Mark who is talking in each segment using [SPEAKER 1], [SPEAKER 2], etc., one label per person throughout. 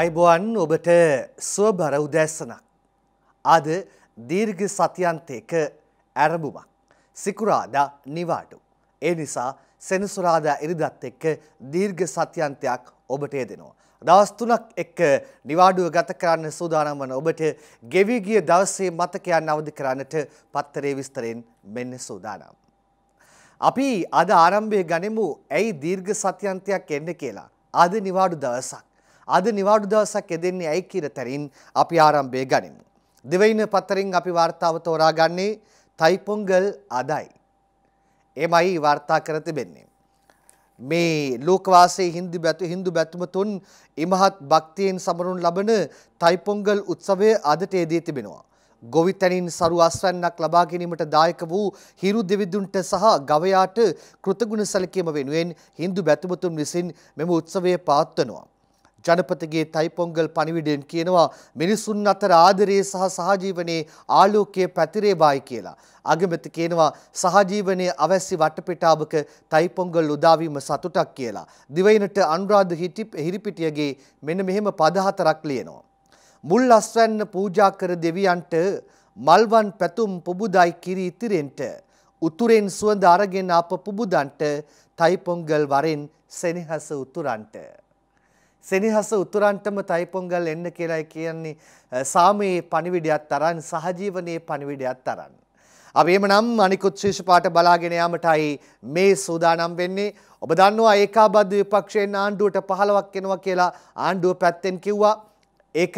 [SPEAKER 1] අයිබුවන් ඔබට ස්වබර උදැස්සනක්. අද දීර්ග සතියන්තයක ඇරඹුමක්. සිකුරාදා නිවාඩු. ඒ නිසා සෙනසුරාදා ඉරිදත් එක්ක දීර්ග සතියන්තයක් ඔබට එදෙනවා. දවස්තුනක් එක්ක නිවාඩුව ගත කරන්න සූදානම් වන ඔබට ගෙවිගිය දවස්සේ මතකයන් අවධි කරන්නට පත්තරේ විස්තරෙන් මෙන්න සූදානම්. අපි අද ආරම්භය ගනිමු ඇයි දීර්ඝ සතියන්තයක් එන්න කියලා. අද නිවාඩු දවසක්. අද නිවාඩු දවසක් යෙදෙන්නේ ඇයි කියරතරින් අපි ආරම්භය ගනිමු. දෙවයින පතරින් අපි වාර්තාව තෝරාගන්නේ තයිපොංගල් අදයි. එමයි වාර්තා කර තිබෙන්නේ. මේ ලෝකවාසයේ හින්දු බැතු හින්දු බැතුමතුන් ඉමහත් භක්තියෙන් සමරුන් ලබන තයිපොංගල් උත්සවය අදට යෙදී තිබෙනවා. ගොවිතැනින් සරු අස්වැන්නක් ලබා ගැනීමට දායක වූ හිරු දෙවිඳුන්ට සහ ගවයාට කෘතගුණ සැලකීම වෙනුවෙන් හින්දු බැතුමතුන් විසින් මෙම උත්සවය පවත්වනවා. ජනපතගේ තයිපොංගල් පණිවිඩයෙන් කියනවා මිනිසුන් අතර ආදරයේ සහ සහජීවනයේ ආලෝකයේ පැතිරේබායි කියලා. අගමැති කියනවා සහජීවනයේ අවැසි වටපිටාවක තයිපොංගල් උදාවීම සතුටක් කියලා. දිවයිනට අනුරාධ හිරිපිටියගේ මෙන්න මෙහෙම පද හතරක් ලියනවා. මුල් අස්වැන්න පූජා කර දෙවියන්ට මල්වන් පැතුම් පුබුදයි කිරි ඉතිරෙන්ට උතුරෙන් සුවඳ අරගෙන අප පුබුදන්ට තයිපොංගල් වරෙන් සෙනෙහස උතුරන්ට සෙනෙහස උතුරන්ටම තයිපොංගල් එන්න කියලායි කියන්නේ සාමයේ පණිවිඩයක් තරන් සහජීවනයේ පණිවිඩයක් තරන්. අපි එමනම් අනිකුත් ශීෂ පාට බලාගෙන යාමටයි මේ සූදානම් වෙන්නේ. ඔබ දන්නවා ඒකාබද්ධ විපක්ෂයෙන් ආණ්ඩුවට 15ක් එනවා කියලා ආණ්ඩුව පැත්තෙන් කිව්වා. ඒක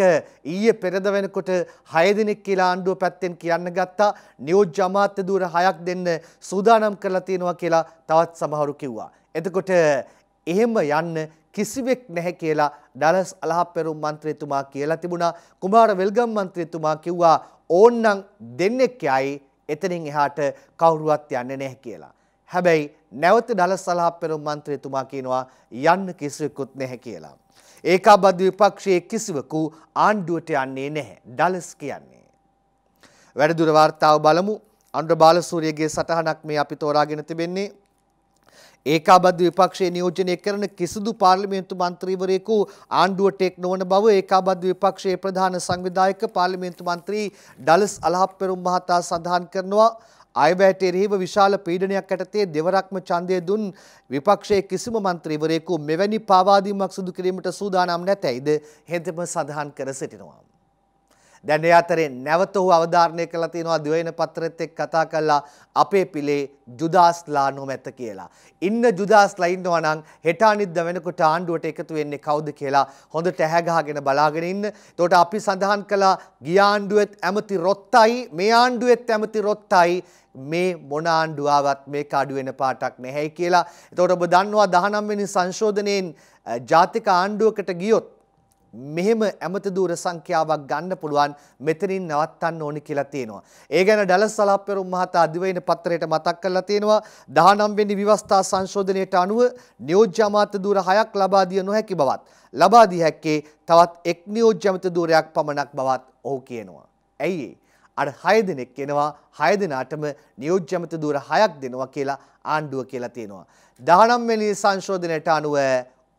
[SPEAKER 1] ඊයේ පෙරද වෙනකොට 6 දිනක් කියලා ආණ්ඩුව පැත්තෙන් කියන්න ගත්තා නියෝජ්‍ය අමාත්‍ය ධූර 6ක් දෙන්න සූදානම් කරලා තියෙනවා කියලා තවත් සමහරු කිව්වා. එතකොට එහෙම යන්න කිසිවෙක් නැහැ කියලා ඩලස් අලහප්පෙරුම් මන්ත්‍රීතුමා කියලා තිබුණා. කුමාර වෙල්ගම් මන්ත්‍රීතුමා කිව්වා ඕන්නම් දෙන්නෙක් යයි එතනින් එහාට කවුරුවත් යන්නේ නැහැ කියලා. හැබැයි නැවත ඩලස් අලහප්පෙරුම් මන්ත්‍රීතුමා කියනවා යන්න කිසිවෙකුත් නැහැ කියලා. ඒකාබද්ධ විපක්ෂයේ කිසිවකු ආණ්ඩුවට යන්නේ නැහැ. ඩලස් කියන්නේ. වැඩිදුර වාර්තාව බලමු. අනුර බාලසූරියගේ සටහනක් මේ අපි තෝරාගෙන තිබෙන්නේ ඒකාබද්ධ විපක්ෂයේ නියෝජනය කරන කිසිදු පාර්ලිමේන්තු මන්ත්‍රීවරයෙකු ආණ්ඩුවට එක් නොවන බව ඒකාබද්ධ විපක්ෂයේ ප්‍රධාන සංවිධායක පාර්ලිමේන්තු මන්ත්‍රී ඩලස් අලහප්පෙරුම් මහතා සඳහන් කරනවා අයවැයට එරෙහිව විශාල පීඩනයක් ඇටතේ දෙවරක්ම ඡන්දය දුන් විපක්ෂයේ කිසිම මන්ත්‍රීවරයෙකු මෙවැනි පාවාදීමක් සිදු කිරීමට සූදානම් නැතැයිද හෙදම සඳහන් කර සිටිනවා. දැන් ඒ අතරේ නැවත ඔහු අවධාරණය කළා තියෙනවා දිවයින පත්‍රෙත් එක්ක කතා කළා අපේ පිලේ ජුදාස්ලා නොමැත කියලා. ඉන්න ජුදාස්ලා ඉන්නවා නම් හෙට අනිද්දා වෙනකොට ආණ්ඩුවට එකතු වෙන්නේ කවුද කියලා හොඳට ඇහැ ගහගෙන බලාගෙන ඉන්න. එතකොට අපි සඳහන් කළා ගිය ආණ්ඩුවෙත් ඇමති රොත්තයි මේ ආණ්ඩුවෙත් ඇමති රොත්තයි මේ මොන ආණ්ඩුවාවත් මේක අඩු වෙන පාටක් නැහැයි කියලා. එතකොට ඔබ දන්නවා 19 වෙනි සංශෝධනයෙන් ජාතික ආණ්ඩුවකට ගියොත් මෙහෙම ඇමත දූර සංඛ්‍යාවක් ගන්න පුළුවන් මෙතනින් නවත්තන්න ඕනි කියලා තියෙනවා. ඒ ගැන ඩලස් සලාප්පෙරුම් මහතා අධිවේන පත්‍රයට මතක් කරලා තියෙනවා 19 වෙනි විවස්ථා සංශෝධනයට අනුව නියෝජ්‍ය අමාත්‍ය දූර 6ක් ලබා දිය නොහැකි බවත් ලබා දිය හැක්කේ තවත් එක් නියෝජ්‍ය අමාත්‍ය දූරයක් පමණක් බවත් ඔහු කියනවා. ඇයි අර 6 දෙනෙක් කෙනවා 6 දෙනාටම නියෝජ්‍ය අමාත්‍ය දූර 6ක් දෙනවා කියලා ආණ්ඩුව කියලා තියෙනවා. 19 වෙනි සංශෝධනයට අනුව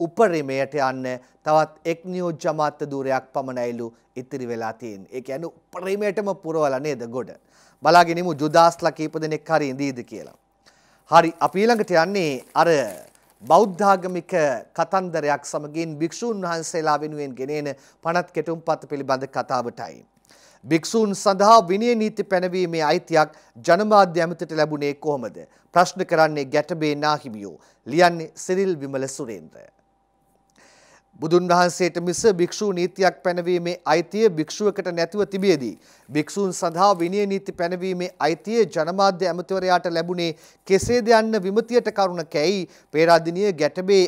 [SPEAKER 1] උපරිමයට යන්න තවත් එක් නියෝජ්‍ය අමාත්‍ය ධූරයක් පමණයිලු ඉතිරි වෙලා තියෙන්නේ. ඒ කියන්නේ උපරිමයටම පුරවලා නේද ගොඩ. බලාගෙන ඉමු ජුදාස්ලා කීප දෙනෙක් හරි ඉඳීද කියලා. හරි අපි ඊළඟට යන්නේ අර බෞද්ධාගමික කතන්දරයක් සමගින් භික්ෂූන් වහන්සේලා වෙනුවෙන් ගෙනෙන පනත් කෙටුම්පත් පිළිබඳ කතාවටයි. භික්ෂූන් සඳහා විනය නීති පැනවීමේ අයිතියක් ජනමාධ්‍ය ඇමතිට ලැබුණේ කොහොමද? ප්‍රශ්න කරන්නේ ගැටබේ නාහිමියෝ. ලියන්නේ සිරිල් විමල සුරේන්ද්‍ර. බුදුන් වහන්සේට මිස භික්ෂූ නීතියක් පැනවීමේ අයිතිය භික්ෂුවකට නැතිව තිබියදී භික්ෂූන් සඳහා විනය නීති පැනවීමේ අයිතිය ජනමාධ්‍ය ඇමතිවරයාට ලැබුණේ කෙසේද යන්න විමතියට කරුණ කැයි පේරාදෙණිය ගැටබේ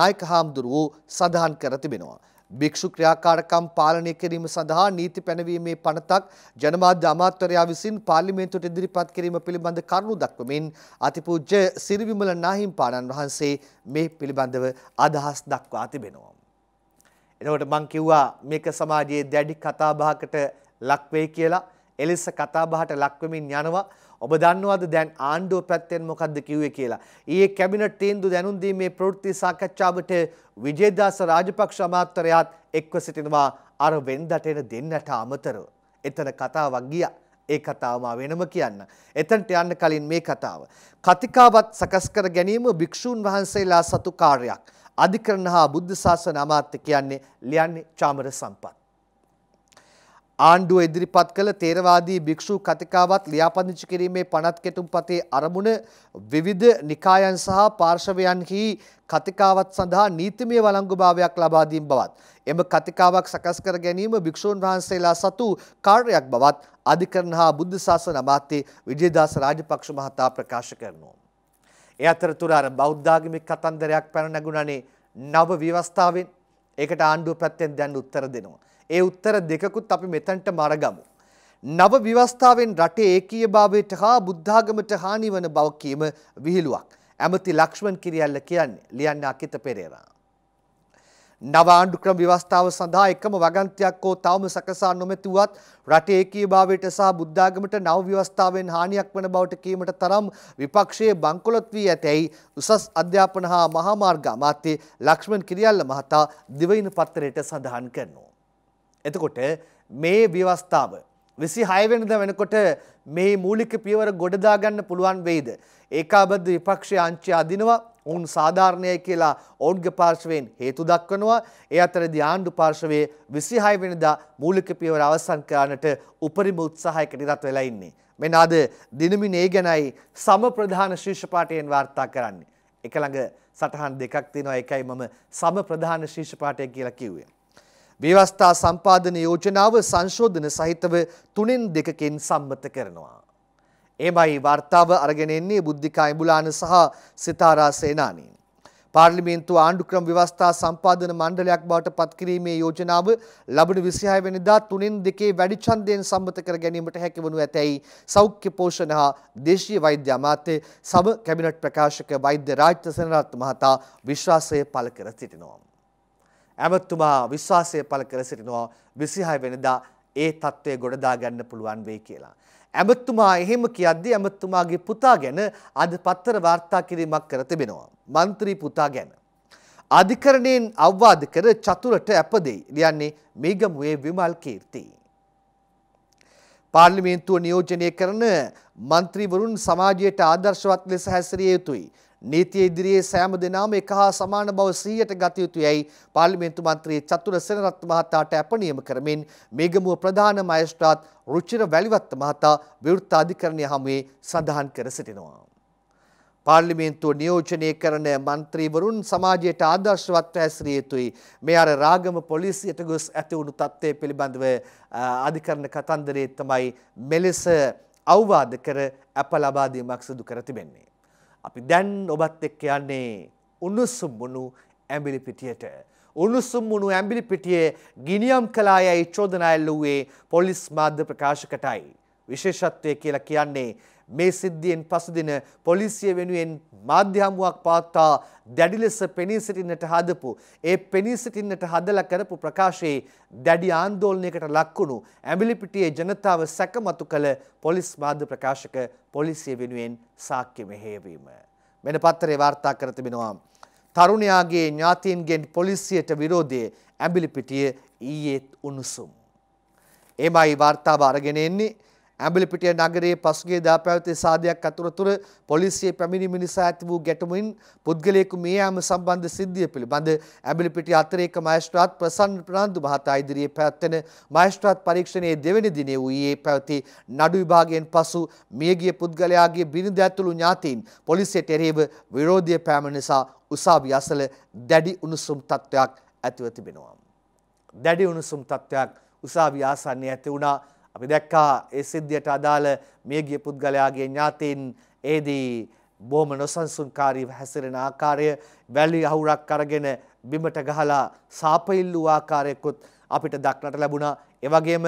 [SPEAKER 1] නායක හාමුදුරුවෝ සඳහන් කර තිබෙනවා. භික්ෂු ක්‍රියාකාරකම් පාලනය කිරීම සඳහා නීති පැනවීමේ පනතක් ජනමාධ්‍ය අමාත්‍යවරයා විසින් පාර්ලිමේන්තුවට ඉදිරිපත් කිරීම පිළිබඳ කරුණු දක්වමින් අතිපූජ්‍ය සිරිවිමල නාහිම්පාණන් වහන්සේ මේ පිළිබඳව අදහස් දක්වා තිබෙනවා. එතකොට මම කිව්වා මේක සමාජයේ දැඩි කතාබහකට ලක් වෙයි කියලා. එලෙස කතාබහට ලක් වෙමින් යනවා. ඔබ දන්නවද දැන් ආණ්ඩුව පැත්තෙන් මොකද්ද කිව්වේ කියලා. ඊයේ කැබිනට් තීන්දුව දැනුම් දීමේ ප්‍රවෘත්ති සාකච්ඡාවට විජේදාස රාජපක්ෂ අමාත්‍යරයාත් එක්ව සිටිනවා අර වෙන්දට එන දෙන්නට අමතරව. එතන කතාවක් ගියා. ඒ කතාවම වෙනම කියන්න. එතනට යන්න කලින් මේ කතාව. කතිකාවත් සකස් කර ගැනීම භික්ෂූන් වහන්සේලා සතු කාර්යයක්. අධිකරණ හා බුද්ධ ශාසන අමාත්‍ය කියන්නේ ලියන්නේ චාමර සම්පත්. ආණ්ඩුව ඉදිරිපත් කළ තේරවාදී භික්ෂු කතිකාවත් ලියාපදිංචි කිරීමේ පනත් කෙටුම් පතේ අරමුණ විවිධ නිකායන් සහ පාර්ශවයන්හි කතිකාවත් සඳහා නීතිමය වළංගුභාවයක් ලබා දීම බවත් එම කතිකාවක් සකස් කර ගැනීම භික්ෂූන් වහන්සේලා සතු කාර්යයක් බවත් අධිකරණ හා බුද්ධ ශාසන අමාත්‍ය විජේදාස රාජපක්ෂ මහතා ප්‍රකාශ කරනවා. ඒ අතරතුර අර බෞද්ධාගමික කතන්දරයක් පැන නැගුණනේ නව විවස්ථාවෙන් ඒකට ආණ්ඩුව පැත්තෙන් දැන් උත්තර දෙනවා. ඒ උත්තර දෙකකුත් අපි මෙතැන්ට මරගමු. නව විවස්ථාවෙන් රටේ ඒකීයභාවයට හා බුද්ධාගමට හානි වන බව කීම විහිළුවක්. ඇමති ලක්ෂ්මන් කිරියල්ල කියන්නේ ලියන්න අකිත පෙරේරා. නව ආණ්ඩු ක්‍රම ව්‍යවස්ථාව සඳහා එකම වගන්තියක් හෝ තවම සකසා නොමැති වුවත් රටේ ඒකීයභාවයට සහ බුද්ධාගමට නව ව්‍යවස්ථාවෙන් හානියක් වන බවට කීමට තරම් විපක්ෂයේ බංකොලොත් වී ඇතැයි උසස් අධ්‍යාපන හා මහා මාර්ග අමාත්‍ය ලක්ෂ්මන් කිරියල්ල මහතා දිවයින පත්‍රයට සඳහන් කරනවා. එතකොට මේ ව්‍යවස්ථාව විසි හයවෙනද වෙනකොට මේ මූලික පියවර ගොඩදාගන්න පුළුවන් වෙයිද. ඒකාබද්ධ විපක්ෂය අංචි අදිනවා ඔවුන් සාධාරණය කියලා ඔවුන්ග පාර්ශවයෙන් හේතු දක්වනවා ඒ අතරද ආණ්ඩු පාර්ශවයේ විසි හයවෙනදා මූලික පියවර අවසන් කරන්නට උපරිම උත්සාහයක නිරත් වෙලයින්නේ. මෙන අද දිනමින් ඒ ගැනයි සම ප්‍රධාන ශීෂපාටයෙන් වාර්තා කරන්නේ. එකළඟ සටහන් දෙකක් තිනවා එකයි මම සම ප්‍රධාන ශීෂපාටය කියලා කිව්වේ. ව්‍යවස්ථා සම්පාදන යෝජනාව සංශෝධන සහිතව තුනෙන් දෙකකින් සම්මත කරනවා. එමයි වර්තාව අරගෙනෙන්නේ බුද්ධිකා ඉඹුලාන සහ සිතාරා සේනානී. පාර්ලිමේන්තු ආණ්ඩුක්‍රම ව්‍යවස්ථා සම්පාදන මණ්ඩලයක් බවට පත්කිරීමේ යෝජනාව ලබන 26 වෙනිදා තුනෙන් දෙකේ වැඩි ඡන්දයෙන් සම්මත කර ගැනීමට හැකිවනු ඇතැයි සෞඛ්‍ය පෝෂණ හා දේශීය වෛද්‍ය අමාත්‍ය සම කැබිනට් ප්‍රකාශක වෛද්‍ය රාජ්‍ය සෙනරත් මහතා විශ්වාසය පළ කර සිටිනවා. ඇමතුමා විශ්වාසය පළ කර සිටිනවා 26 වෙනිදා ඒ தત્ත්වය ගොඩදා ගන්න පුළුවන් වෙයි කියලා. ඇමතුමා එහෙම කියද්දී ඇමතුමාගේ පුතා ගැන අද පත්තර වාර්තා කිරීමක් කර තිබෙනවා. മന്ത്രി පුතා ගැන. අධිකරණයෙන් අවවාද කර චතුරට ඇපදෙයි. ලියන්නේ මේගමුවේ විමල් කීර්ති. පාර්ලිමේන්තුව නියෝජනය කරන മന്ത്രിවරුන් සමාජයට ආදර්ශවත් ලෙස හැසිරිය යුතුයි. නීතිය ඉදිරියේ සෑම දෙනාම එක හා සමාන බව සීයට ගත යුතු යැයි පාර්ලිමේන්තු මන්ත්‍රී චතුර සෙනරත් මහතාට ඇපනියම කරමින් මේගමුව ප්‍රධාන මයස්ත්‍රාත් රුචිර වැලිවත්ත මහතා විවෘත්ත අධිකරණය හමුවේ සඳහන් කර සිටිනවා. පාර්ලිමේන්තුව නියෝජනය කරන මන්ත්‍රීවරුන් සමාජයට ආදර්ශවත්ව හැසිරිය යුතුයි. මේ අර රාගම පොලිසියට ගොස් ඇති වුණු තත්ත්වය පිළිබඳව අධිකරණ කතන්දරයේ තමයි මෙලෙස අවවාද කර අප ලබා දීමක් සිදු කර තිබෙන්නේ. අපි දැන් ඔබත් එක්ක යන්නේ උණුසුම් වුණු ඇඹිලි පිටියට. උණුසුම් වුණු ඇඹිලි පිටියේ ගිනියම් කළා යයි චෝදනා එල්ලුවේ පොලිස් මාධ්‍ය ප්‍රකාශකටයි. විශේෂත්වය කියලා කියන්නේ මේ සිද්ධියෙන් පසුදින පොලිසිය වෙනුවෙන් මාධ්‍ය හමුවක් පවත්වා දැඩි ලෙස පෙනී සිටින්නට හදපු ඒ පෙනී සිටින්නට හදලා කරපු ප්‍රකාශයේ දැඩි ආందోලනයකට ලක්වුණු ඇඹිලිපිටියේ ජනතාව සැකමතු කළ පොලිස් මාධ්‍ය ප්‍රකාශක පොලිසිය වෙනුවෙන් සාක්ෂි මෙහෙයවීම මෙන්න පත්‍රේ වාර්තා කර තිබෙනවා තරුණයාගේ ඥාතීන්ගෙන් පොලිසියට විරෝධයේ ඇඹිලිපිටිය ඊයේ උණුසුම් එමයි වාර්තාව අරගෙන එන්නේ ඇඹිලිපිටිය නගරයේ පසුගිය දා පැවති සාදයක් අතුරතුර පොලිසිය පැමිණීම නිසා ඇති වූ ගැටුමින් පුද්ගලයෙකු මිය යාම සම්බන්ධ සිද්ධිය පිළිබඳ ඇඹිලිපිටිය අතරේක මහේස්ත්‍රාත් ප්‍රසන්න ප්‍රනාන්දු මහතා ඉදිරියේ පැවැත්වෙන මහේස්ත්‍රාත් පරීක්ෂණයේ දෙවැනි දිනේ වූයේ පැවති නඩු විභාගයෙන් පසු මියගිය පුද්ගලයාගේ බිරිඳ ඇතුළු ඥාතීන් පොලිසියට එරෙහිව විරෝධය පෑම නිසා උසාවි අසල දැඩි උණුසුම් තත්ත්වයක් ඇතිව තිබෙනවා. දැඩි උණුසුම් තත්ත්වයක් උසාවි ආසන්නයේ ඇති වුණා අපි දැක්කා ඒ සිද්ධියට අදාළ මියගිය පුද්ගලයාගේ ඥාතීන් ඒදී බොහොම නොසන්සුන්කාරීව හැසිරෙන ආකාරය වැලි අහුරක් අරගෙන බිමට ගහලා සාපෙල්ලු ආකාරයකුත් අපිට දක්නට ලැබුණා. ඒ වගේම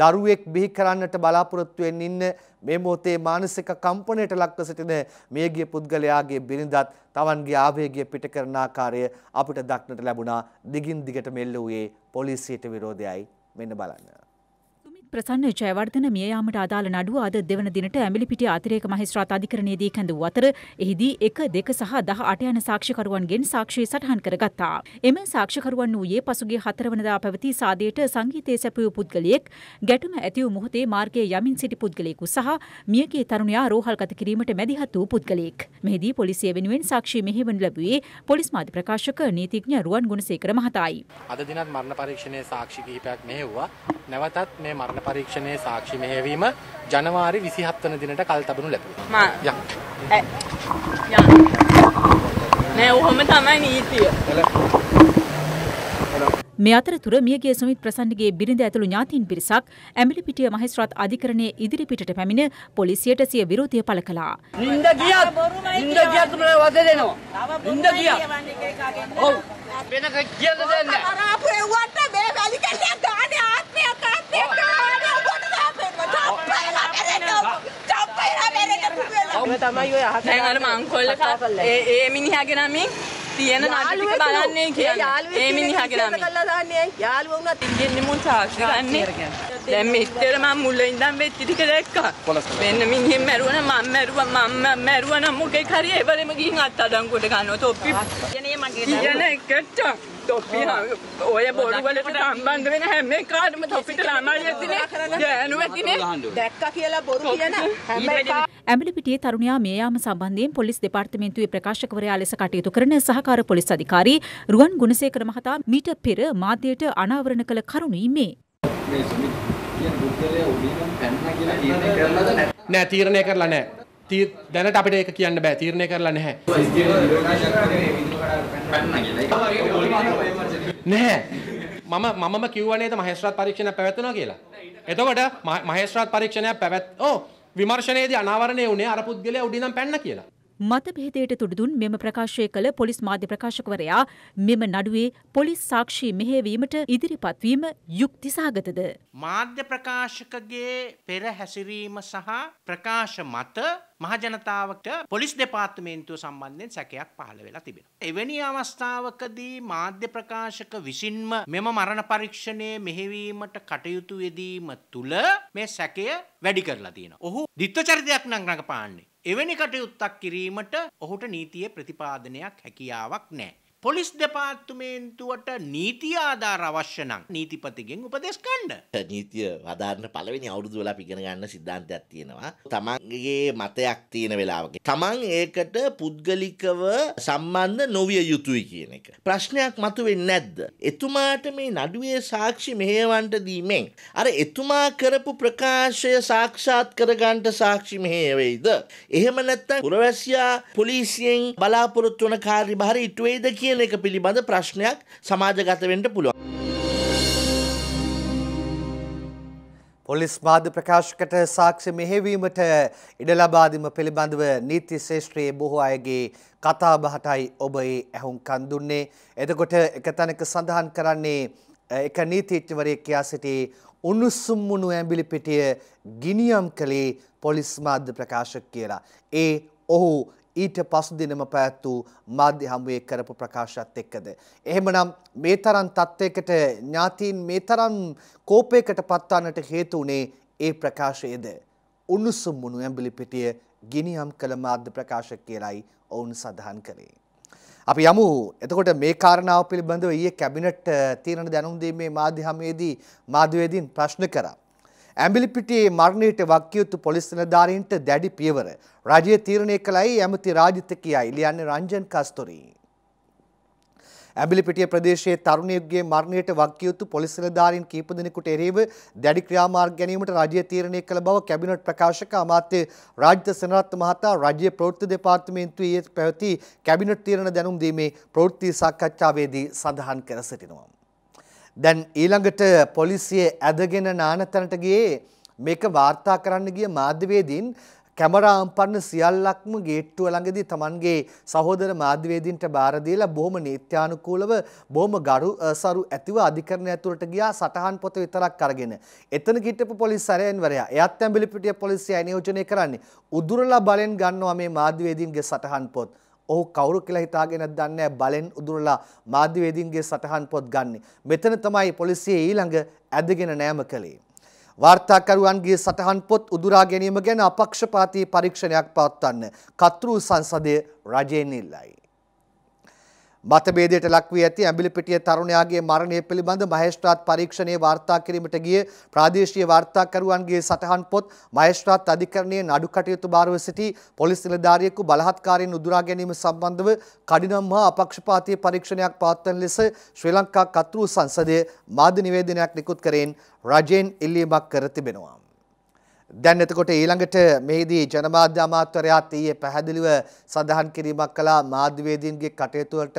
[SPEAKER 1] දරුවෙක් බිහි කරන්නට බලාපොරොත්තු වෙමින් ඉන්න මේ මොහොතේ මානසික කම්පනයට ලක්ව සිටින මියගිය පුද්ගලයාගේ බිරිඳත් Tamanගේ ආවේගය පිට කරන ආකාරය අපිට දක්නට ලැබුණා. දිගින් දිගට මෙල්ල වූයේ පොලිසියට විරෝධයයි මෙන්න බලන්න.
[SPEAKER 2] ප්‍රසන්න ජයවර්ධන මියයාමට අදාළ නඩුව අද දෙවන දිනට ඇමිලිපිටිය අතිරේක මහේස්ත්‍රාත් අධිකරණයේදී කැඳවූ අතර එහිදී එක දෙක සහ දහ අට යන සාක්ෂිකරුවන්ගෙන් සාක්ෂි සටහන් කරගත්තා. එම සාක්ෂිකරුවන් වූයේ පසුගිය හතරවනදා පැවති සාදයට සංගීතයේ සැපයූ පුද්ගලයෙක් ගැටුම ඇතිවූ මොහොතේ මාර්ගයේ යමින් සිටි පුද්ගලයෙකු සහ මියගේ තරුණයා රෝහල්ගත කිරීමට මැදිහත් වූ පුද්ගලයෙක්. මෙහිදී පොලිසිය වෙනුවෙන් සාක්ෂි මෙහෙවනු ලැබුවේ පොලිස් මාධ්‍ය ප්‍රකාශක නීතිඥ රුවන් ගුණසේකර මහතායි.
[SPEAKER 1] අද දිනත් මරණ පරීක්ෂණයේ සාක්ෂි කිහිපයක් මෙහෙව්වා. නැවතත් මේ මරණ පරීක්ෂණයේ සාක්ෂි මෙහෙවීම ජනවාරි 27 වන දිනට කල් තබනු ලැබුණා.
[SPEAKER 2] නෑ ඔහොම තමයි නීතිය. මේ අතරතුර මියගේ සුමිත් ප්‍රසන්නගේ බිරිඳ ඇතුළු ඥාතීන් පිරිසක් ඇඹිලිපිටිය මහේස්ත්‍රාත් අධිකරණයේ ඉදිරිපිටට පැමිණ පොලිසියට සිය විරෝධය පළ කළා. නින්ද ගියත් නින්ද ගියත් මම වද දෙනවා. නින්ද ගියත්.
[SPEAKER 1] ඔව්. වෙන කක් කියන්න දෙන්නේ. අර අපේ වට මේ වැලි කැටයක්
[SPEAKER 2] චප්පේලා බැලෙන්න පුළුවන්. ඔබ තමයි ඔය අහක. දැන් අර මංකොල්ල ඒ ඒ මිනිහාගේ නමින් තියෙන නාටක බලන්නේ කියන්නේ. ඒ මිනිහාගේ නමින්. යාළුවා වුණත් ඉන්නේ මොන් සාක්ෂි ගන්නෙ. දැන් මෙච්චර මම මුලින් ඉඳන් වෙච්ච ටික දැක්කා. මෙන්න මිනිහෙන් මැරුවා නම් මම මැරුවා මම මැරුවා නම් මොකෙක් හරි ඒවලෙම ගිහින් අත් අඩංගුවට ගන්නවා තොප්පි. කියන්නේ මගේ දරුවා. කියන්නේ එකට. තොප්පිය ඔය බොරු වලට සම්බන්ධ වෙන හැම එකාටම තොප්පිට ළමයි තිනේ ගෑනුව තිනේ දැක්කා කියලා බොරු කියන හැම එකා ඇඹිලිපිටියේ තරුණයා මේ යාම සම්බන්ධයෙන් පොලිස් දෙපාර්තමේන්තුවේ ප්‍රකාශකවරයා ලෙස කටයුතු කරන සහකාර පොලිස් අධිකාරී රුවන් ගුණසේකර මහතා මීට පෙර මාධ්‍යයට අනාවරණ කළ කරුණුයි මේ
[SPEAKER 1] මේ සුමිත් කියන බුද්ධලයා උඩින් පැන්නා කියලා තීරණය කරලා නැහැ තීරණය කරලා නැහැ දැනට අපිට ඒක කියන්න බෑ තීරණය කරලා නැහැ. නැහැ. මම මමම කිව්වනේ මහේස්ත්‍රාත් පරීක්ෂණයක් පැවැත්වුණා කියලා. එතකොට මහේස්ත්‍රාත් පරීක්ෂණයක් පැවැත් ඕ විමර්ශනයේදී අනාවරණය වුණේ අර පුද්ගලයා උඩින් නම් පැන්න කියලා.
[SPEAKER 2] මතභේදයට තුඩුදුන් මෙම ප්‍රකාශය කළ පොලිස් මාධ්‍ය ප්‍රකාශකවරයා මෙම නඩුවේ පොලිස් සාක්ෂි මෙහෙවීමට ඉදිරිපත්වීම යුක්තිසාගතද.
[SPEAKER 1] මාධ්‍ය ප්‍රකාශකගේ පෙර හැසිරීම සහ ප්‍රකාශ මත මහජනතාවට පොලිස් දෙපාර්තමේන්තුව සම්බන්ධයෙන් සැකයක් පහළ වෙලා තිබෙන. එවැනි අවස්ථාවකදී මාධ්‍ය ප්‍රකාශක විසින්ම මෙම මරණ පරීක්ෂණය මෙහෙවීමට කටයුතු යෙදීම තුළ මේ සැකය වැඩි කරලා තියෙන. ඔහු දිත්ව චරිතයක් නම් රඟපාන්නේ. එවැනි කටයුත්තක් කිරීමට ඔහුට නීතියේ ප්‍රතිපාදනයක් හැකියාවක් නැහැ. පොලිස් දෙපාර්තුමේන්තුවට නීති ආධාර අවශ්‍ය නම් නීතිපතිගෙන් උපදෙස් ගන්න. නීතිය වදාරන පළවෙනි අවුරුදු වෙලා ඉගෙන ගන්න සිද්ධාන්තයක් තියෙනවා. තමන්ගේ මතයක් තියෙන වෙලාවක. තමන් ඒකට පුද්ගලිකව සම්බන්ධ නොවිය යුතුයි කියන එක. ප්‍රශ්නයක් මතුවෙන්නේ නැද්ද? එතුමාට මේ නඩුවේ සාක්ෂි මෙහෙවන්ට දීමෙන් අර එතුමා කරපු ප්‍රකාශය සාක්ෂාත් කරගන්න සාක්ෂි මෙහෙවෙයිද? එහෙම නැත්නම් පුරවැසියා පොලිසියෙන් බලාපොරොත්තු වන කාර්යභාරය ඉටුවේද කියන කියන එක පිළිබඳ ප්‍රශ්නයක් සමාජගතවෙන්ට පුළුවන්. පොලිස් මාධ්‍ය ප්‍රකාශකට සාක්ෂි මෙහෙවීමට ඉඩ ලබාදීම පිළිබඳව නීති ශේෂ්ත්‍රයේ බොහෝ අයගේ කතා බහටයි ඔබ ඒ ඇහුම්කන් දුන්නේ. එතකොට එක තැනක සඳහන් කරන්නේ එක නීතිච්චවරයෙක් කියා සිටි උණුසුම් මුණු ඇඹිලි පිටිය ගිනියම් කළේ පොලිස් මාධ්‍ය ප්‍රකාශක කියලා. ඒ ඔහු ඊට පසු දිනම පැවැත් වූ මාධ්‍ය හමුවේ කරපු ප්‍රකාශයත් එක්කද. එහෙමනම් මේ තරම් තත්ත්වයකට ඥාතීන් මේ තරම් කෝපයකට පත්වන්නට හේතු වුණේ ඒ ප්‍රකාශයේද. උණුසුම් මුණු ඇඹිලි පිටිය ගිනියම් කළ මාධ්‍ය ප්‍රකාශ කියලයි ඔවුන් සඳහන් කළේ. අපි යමු එතකොට මේ කාරණාව පිළිබඳව ඊයේ කැබිනට් තීරණ දැනුම් දීමේ මාධ්‍ය හමුවේදී මාධ්‍යවේදීන් ප්‍රශ්න කරා. ඇඹිලිපිටියේ මරණයට වක්කිය යුතු පොලිස් නිලධාරීන්ට දැඩි පියවර. රජය තීරණය කළයි ඇමති රාජිත කියයි ලියන්නේ රංජන් කස්තුරි. ඇඹිලිපිටිය ප්‍රදේශයේ තරුණියගේ මරණයට වක්කිය යුතු පොලිස් නිලධාරීන් කිහිප දෙනෙකුට එරෙහිව දැඩි ක්‍රියාමාර්ග ගැනීමට රජය තීරණය කළ බව කැබිනට් ප්‍රකාශක අමාත්‍ය රාජිත සෙනරත්න මහතා රජයේ ප්‍රවෘත්ති දෙපාර්තමේන්තුවේ ඊයේ පැවති කැබිනට් තීරණ දැනුම් දීමේ ප්‍රවෘත්ති සාකච්ඡාවේදී සඳහන් කර සිටිනවා. දැන් ඊළඟට පොලිසිය ඇදගෙන නානතනට ගියේ මේක වාර්තා කරන්න ගිය මාධ්‍යවේදීන් කැමරා අම්පන්න සියල්ලක්ම ගේට්ටුව ළඟදී Tamanගේ සහෝදර මාධ්‍යවේදීන්ට බාර දීලා බොහොම නීත්‍යානුකූලව බොහොම ගරු සරු ඇතිව අධිකරණය ඇතුළට ගියා සටහන් පොත විතරක් අරගෙන. එතන හිටපු පොලිස් සැරයන්වරයා එයත් ඇඹිලිපිටිය පොලිසිය නියෝජනය කරන්නේ උදුරලා බලෙන් ගන්නවා මේ මාධ්‍යවේදීන්ගේ සටහන් පොත්. ඔහු කවුරු කියලා හිතාගෙනත් දන්නේ බලෙන් උදුරලා මාධ්‍යවේදීන්ගේ සටහන් පොත් ගන්න. මෙතන තමයි පොලිසිය ඊළඟ ඇදගෙන නෑම කළේ. වාර්තාකරුවන්ගේ සටහන් පොත් උදුරා ගැනීම ගැන අපක්ෂපාතී පරීක්ෂණයක් පවත්වන්න කතුරු සංසදය රජයෙන් ඉල්ලයි. මතභේදයට ලක්වී ඇති ඇඹිලිපිටිය තරුණයාගේ මරණය පිළිබඳ මහේස්ත්‍රාත් පරීක්ෂණයේ වාර්තා කිරීමට ගිය ප්‍රාදේශීය වාර්තාකරුවන්ගේ සටහන් පොත් මහේස්ත්‍රාත් අධිකරණයේ නඩු කටයුතු භාරව සිටි පොලිස් නිලධාරියෙකු බලාත්කාරයෙන් උදුරා ගැනීම සම්බන්ධව කඩිනම් හා අපක්ෂපාතී පරීක්ෂණයක් පවත්වන ලෙස ශ්‍රී ලංකා කතෘ සංසදය මාධ්‍ය නිවේදනයක් නිකුත් කරෙන් රජයෙන් ඉල්ලීමක් කර තිබෙනවා. දැන් එතකොට ඊළඟට මෙහිදී ජනමාධ්‍ය අමාත්‍යවරයාත් ඊයේ පැහැදිලිව සඳහන් කිරීමක් කළා මාධ්‍යවේදීන්ගේ කටයුතු වලට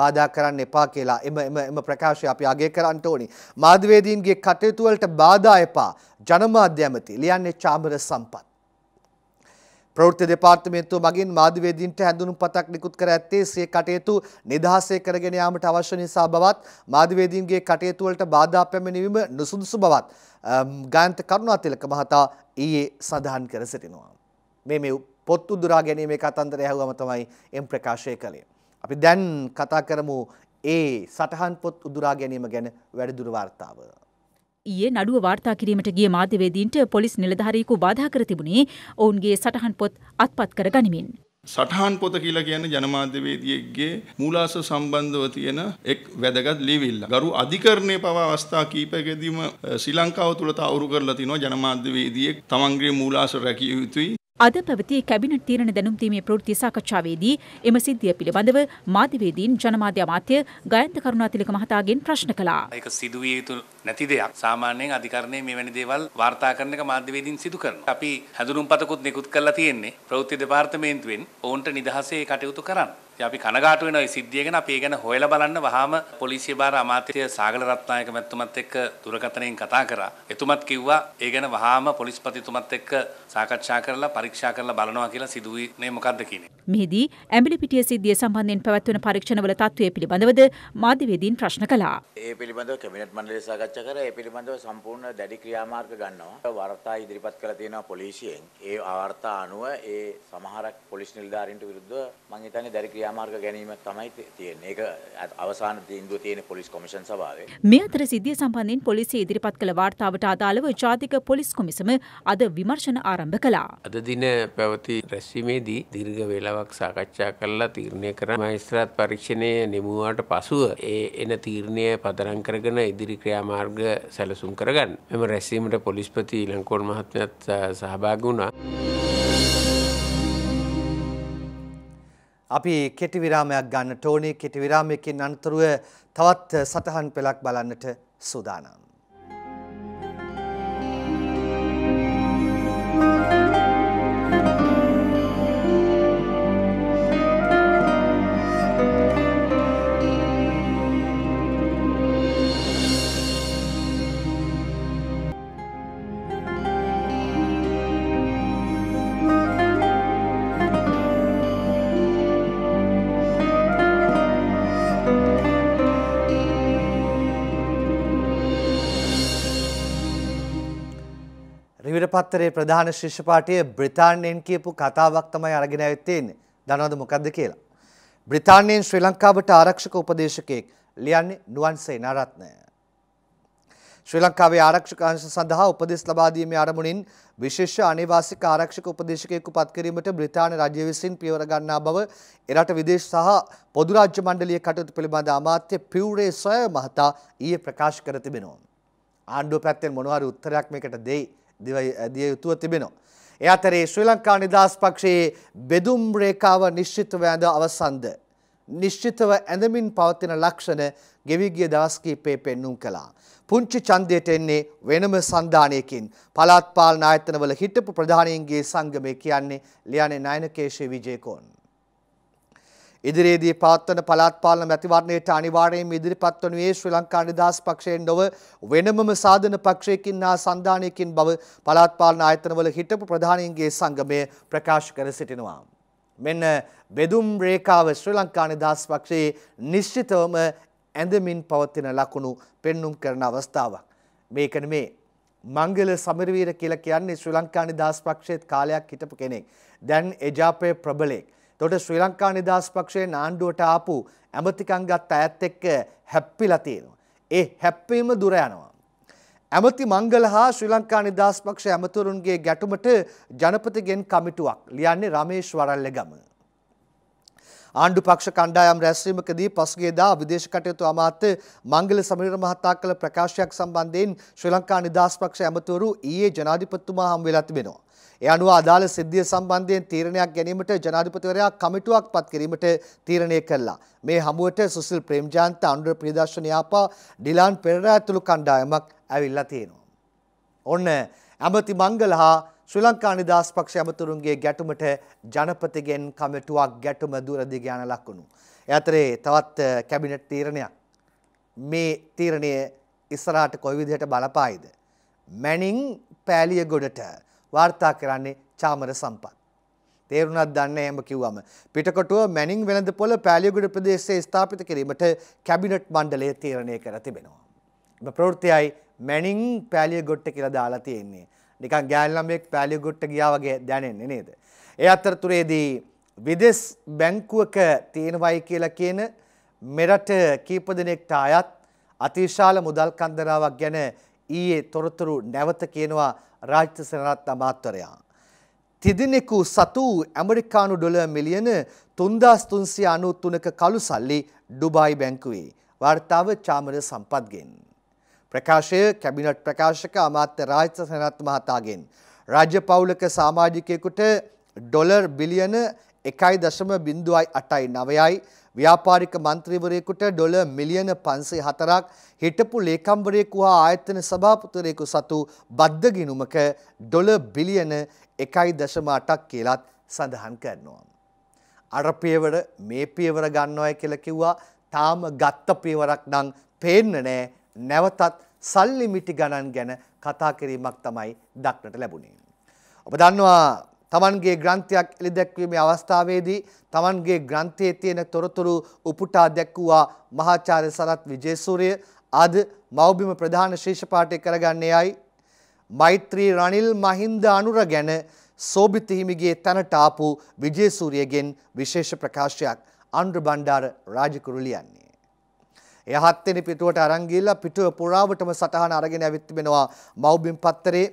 [SPEAKER 1] බාධා කරන්න එපා කියලා. එම එම එම ප්‍රකාශය අපි අගය කරන්න ඕනි. මාධ්‍යවේදීන්ගේ කටයුතු වලට බාධා එපා. ජනමාධ්‍ය ඇමති ලියන්නේ චාමර සම්පත්. ප්‍රවෘත්ති දෙපාර්තමේන්තුව මගින් මාධ්‍යවේදීන්ට හැඳුනුම්පතක් නිකුත් කර ඇත්තේ සිය කටයුතු නිදහසේ කරගෙන යාමට අවශ්‍ය නිසා බවත් මාධ්‍යවේදීන්ගේ කටයුතු වලට බාධා පැමිණීම නුසුදුසු බවත් ගායන්ත කරුණාතිලක මහතා ඊයේ සඳහන් කර සිටිනවා. මේ මේ පොත් උදුරා ගැනීමේ කතන්දරය ඇහුවම තමයි එම් ප්‍රකාශය කළේ. අපි දැන් කතා කරමු ඒ සටහන් පොත් උදුරා ගැනීම ගැන වැඩිදුර වාර්තාව.
[SPEAKER 2] ඊයේ නඩුව වාර්තා කිරීමට ගිය මාධ්‍යවේදීන්ට පොලිස් නිලධාරීකු බාධා කර තිබුණේ ඔවුන්ගේ සටහන් පොත් අත්පත් කර ගනිමින්. සටහන් පොත කියලා කියන්නේ ජනමාධ්‍යවේදියෙක්ගේ මූලාශ්‍ර සම්බන්ධව තියෙන එක් වැදගත් ලියවිල්ල. ගරු අධිකරණයේ පවා අවස්ථා කීපයකදීම ශ්‍රී ලංකාව තුල තවුරු කරලා තිනවා ජනමාධ්‍යවේදියෙක් තමන්ගේ මූලාශ්‍ර රැකිය යුතුයි අද පැවති කැබිනට් තීරණ දැනුම් දීමේ ප්‍රවෘත්ති සාකච්ඡාවේදී එම සිද්ධිය පිළිබඳව මාධ්‍යවේදීන් ජනමාධ්‍ය අමාත්‍ය ගයන්ත කරුණාතිලක මහතාගෙන් ප්‍රශ්න කළා.
[SPEAKER 1] ඒක සිදුවිය යුතු නැති දෙයක්. සාමාන්‍යයෙන් අධිකරණයේ මෙවැනි දේවල් වාර්තා කරන එක මාධ්‍යවේදීන් සිදු කරනවා. අපි හැඳුනුම්පතකුත් නිකුත් කරලා තියෙන්නේ. ප්‍රවෘත්ති දෙපාර්තමේන්තුවෙන් ඔවුන්ට නිදහසේ කටයුතු කරන්න. ඉතින් අපි කනගාටු වෙනවා මේ සිද්ධිය ගැන. අපි ඒ ගැන හොයලා බලන්න වහාම පොලිසිය භාර අමාත්‍ය සාගල රත්නායක මැතිතුමත් එක්ක දුරකථනයෙන් කතා කරා. එතුමත් කිව්වා ඒ ගැන වහාම පොලිස්පතිතුමත් එක්ක සාකච්ඡා කරලා පරීක්ෂා කරලා බලනවා කියලා සිදුවීනේ මොකද්ද කියන්නේ.
[SPEAKER 2] මෙහිදී ඇඹිලිපිටිය සිද්ධිය සම්බන්ධයෙන් පැවැත්වෙන පරීක්ෂණවල තත්ත්වය පිළිබඳවද මාධ්‍යවේදීන් ප්‍රශ්න කළා.
[SPEAKER 1] ඒ පිළිබඳව කැබිනට් මණ්ඩලය සාකච්ඡා කරා. ඒ පිළිබඳව සම්පූර්ණ දැඩි ක්‍රියාමාර්ග ගන්නවා. වර්තා ඉදිරිපත් කරලා තියෙනවා පොලිසියෙන්. ඒ වාර්තා අනුව ඒ සමහරක් පොලිස්
[SPEAKER 2] නිලධාරීන්ට විරුද්ධව මම හිතන්නේ දැඩි ක්‍රියාමාර්ග ගැනීම තමයි තියෙන්නේ. ඒක අවසාන දින්දුව තියෙන පොලිස් කොමිෂන් සභාවේ. මේ අතර සිද්ධිය සම්බන්ධයෙන් පොලිසිය ඉදිරිපත් කළ වාර්තාවට අදාළව ජාතික පොලිස් කොමිසම අද විමර්ශන ආරම්භ කළා. අද දින පැවති රැස්වීමේදී දීර්ඝ වේලාවක් සාකච්ඡා කරලා තීරණය කර මහේස්ත්‍රාත් පරීක්ෂණය නිමුවාට පසුව ඒ එන තීරණය පදනම් කරගෙන ඉදිරි ක්‍රියාමාර්ග සැලසුම් කරගන්න. මෙම රැස්වීමට පොලිස්පති ඉලංකෝන් මහත්මයාත් සහභාගී වුණා.
[SPEAKER 1] අපි කෙටි විරාමයක් ගන්න ටෝනි කෙටි විරාමයකින් අනතුරුව තවත් සටහන් පෙළක් බලන්නට සූදානම්. පත්තරේ ප්‍රධාන ශිෂ්‍යපාටය බ්‍රතාානයෙන් කියපු කතාවක් තමයි අරගෙන ඇත්තයෙන් දනවද මොකක්ද කියලා. බ්‍රතාානයෙන් ශ්‍රී ලංකාවට ආරක්ෂක උපදේශකයෙක් ලියන්නේ නුවන්සේ නරත්නය. ශ්‍රී ලංකාවේ ආරක්ෂකාංශ සඳහා උපදෙස් ලබාදීමේ අරමුණින් විශේෂ අනිවාසික ආරක්ෂක උපදේශකයෙකු පත්කිරීමට බ්‍රතාාන රජය විසින් පියවර ගන්නා බව එරට විදේශ සහ පොදු රාජ්‍ය මණ්ඩලිය කටයුතු පිළිබඳ අමාත්‍ය පිවරේ සොය මහතා ඊයේ ප්‍රකාශ කර තිබෙනවා. ආණ්ඩුව පැත්තෙන් මොනවාරි උත්තරයක් මේකට දෙයි දිය යුතුව තිබෙනවා. එ අතරේ ශ්‍රී ලංකා නිදහස් පක්ෂයේ බෙදුම් රේකාව නිශ්චිතව ඇඳ අවසන්ද. නිශ්චිතව ඇඳමින් පවතින ලක්ෂණ ගෙවිගිය දවස්කීපේ පෙන්නුම් කළා. පුංචි චන්දයට එන්නේ වෙනම සන්ධානයකින් පලාත්පාල නායතනවල හිටපු ප්‍රධානීන්ගේ සංගමය කියන්නේ ලියනේ නයනකේශය විජයකෝන්. ඉදිරියේදී පවත්වන පළාත් පාලන මැතිවරණයට අනිවාර්යයෙන්ම ඉදිරිපත් වනුයේ ශ්‍රී ලංකා නිදහස් පක්ෂයෙන් නොව වෙනමම සාධන පක්ෂයකින් හා සන්ධානයකින් බව පළාත් පාලන ආයතනවල හිටපු ප්‍රධානීන්ගේ සංගමය ප්‍රකාශ කර සිටිනවා. මෙන්න බෙදුම් රේඛාව ශ්‍රී ලංකා නිදහස් පක්ෂයේ නිශ්චිතවම ඇඳමින් පවතින ලකුණු පෙන්눔 කරන අවස්ථාවක්. මේක නෙමේ මංගල සමරවීර කියලා කියන්නේ ශ්‍රී ලංකා නිදහස් පක්ෂයේ කාලයක් හිටපු කෙනෙක්. දැන් එජාපයේ ප්‍රබලෙක්. තොට ශ්‍රී ලංකා නිදහස් පක්ෂයේ නාණ්ඩුවට ආපු ඇමතිකංගත් අයත් එක්ක හැප්පිලා තියෙනවා. ඒ හැප්පීම දුර යනවා. ඇමති මංගල හා ශ්‍රී ලංකා නිදහස් පක්ෂ ඇමතුරුන්ගේ ගැටුමට ජනපතිගෙන් කමිටුවක් ලියන්නේ රමේෂ් වරල්ලගම. ආණ්ඩු පක්ෂ කණ්ඩායම් රැස්වීමකදී පසුගියදා විදේශ කටයුතු අමාත්‍ය මංගල සමීර මහතා කළ ප්‍රකාශයක් සම්බන්ධයෙන් ශ්‍රී ලංකා නිදහස් පක්ෂ ඇමතිවරු ඊයේ ජනාධිපතිතුමා හමු වෙලා තිබෙනවා. ඒ අනුව අදාළ සිද්ධිය සම්බන්ධයෙන් තීරණයක් ගැනීමට ජනාධිපතිවරයා කමිටුවක් පත් කිරීමට තීරණය කළා. මේ හමුවට සුසිල් ප්‍රේම්ජාන්ත අනුර ප්‍රියදර්ශන යාපා ඩිලාන් පෙරේරා ඇතුළු කණ්ඩායමක් ඇවිල්ලා තියෙනවා. ඔන්න ඇමති මංගල හා ශ්‍රී ලංකා නිදහස් පක්ෂ ඇමතුරුන්ගේ ගැටුමට ජනපතිගෙන් කමිටුවක් ගැටුම දුරදිග යන ලකුණු. එතරේ තවත් කැබිනට් තීරණයක්. මේ තීරණය ඉස්සරහට කොයි විදිහට බලපායිද. මැනිං පෑලිය ගොඩට වාර්තා කරන්නේ චාමර සම්පත්. තේරුණත් දන්න හැම කිව්වම පිටකොටුව මැනිං වෙළඳ පොළ පෑලියගොඩ ප්‍රදේශයේ ස්ථාපිත කිරීමට කැබිනට් මණ්ඩලය තීරණය කර තිබෙනවා. එම ප්‍රවෘත්තියයි මැනිං පෑලියගොඩට කියලා දාලා තියෙන්නේ. නිකන් ගෑන් ළමෙක් පෑලියගොට්ට ගියා වගේ දැනෙන්නේ නේද? ඒ අතරතුරේදී විදෙස් බැංකුවක තියෙනවයි කියලා කියන මෙරට කීප දෙනෙක්ට ආයත් අතිශාල මුදල් කන්දරාවක් ගැන ඊයේ තොරතුරු නැවත කියනවා රාජ්‍ය සෙනරත් අමාත්‍යවරයා. තිදිනෙකු සතු ඇමරිකානු ඩොලර් මිලියන 3393ක කළු සල්ලි ඩුබායි බැංකුවේ වාර්තාව චාමර සම්පත්ගෙන් ප්‍රකාශය කැබිනට් ප්‍රකාශක අමාත්‍ය රාජ්‍ය සනත් මහතාගෙන්. රාජ්‍ය පවුලක සාමාජිකයෙකුට ඩොලර් බිලියන එකයි දශම බින්දුවයි අටයි නවයයි ව්‍යාපාරික මන්ත්‍රීවරයෙකුට ඩොල මිලියන පන්සේ හතරක් හිටපු ලේකම්වරයෙකු හා ආයතන සභාපතිවරයෙකු සතු බද්ධ ගිනුමක ඩොල බිලියන එකයි දශම අටක් කියලත් සඳහන් කරනවා. අර පියවර මේ පියවර ගන්නවය කියලා කිව්වා තාම ගත්ත පියවරක් නම් පේන්න නෑ නැවතත් සල්ලි මිටි ගණන් ගැන කතා කිරීමක් තමයි දක්නට ලැබුණේ. ඔබ දන්නවා තමන්ගේ ග්‍රන්ථයක් එළිදැක්වීමේ අවස්ථාවේදී තමන්ගේ ග්‍රන්ථයේ තියෙන තොරතුරු උපුටා දැක්වුවා මහාචාර්ය සරත් විජේසූරිය අද මෞබිම ප්‍රධාන ශීෂපාඨය කරගන්නේ යයි මෛත්‍රී රනිල් මහින්ද අනුර ගැන සෝබිත හිමිගේ තැනට ආපු විජේසූරියගෙන් විශේෂ ප්‍රකාශයක් අනුර බණ්ඩාර රාජකුරු ලියන්නේ එය හත්වෙනි පිටුවට අරන් ගිහිල්ලා පිටුව පුරාවටම සටහන අරගෙන ඇවිත් තිබෙනවා මව්බිම් පත්තරේ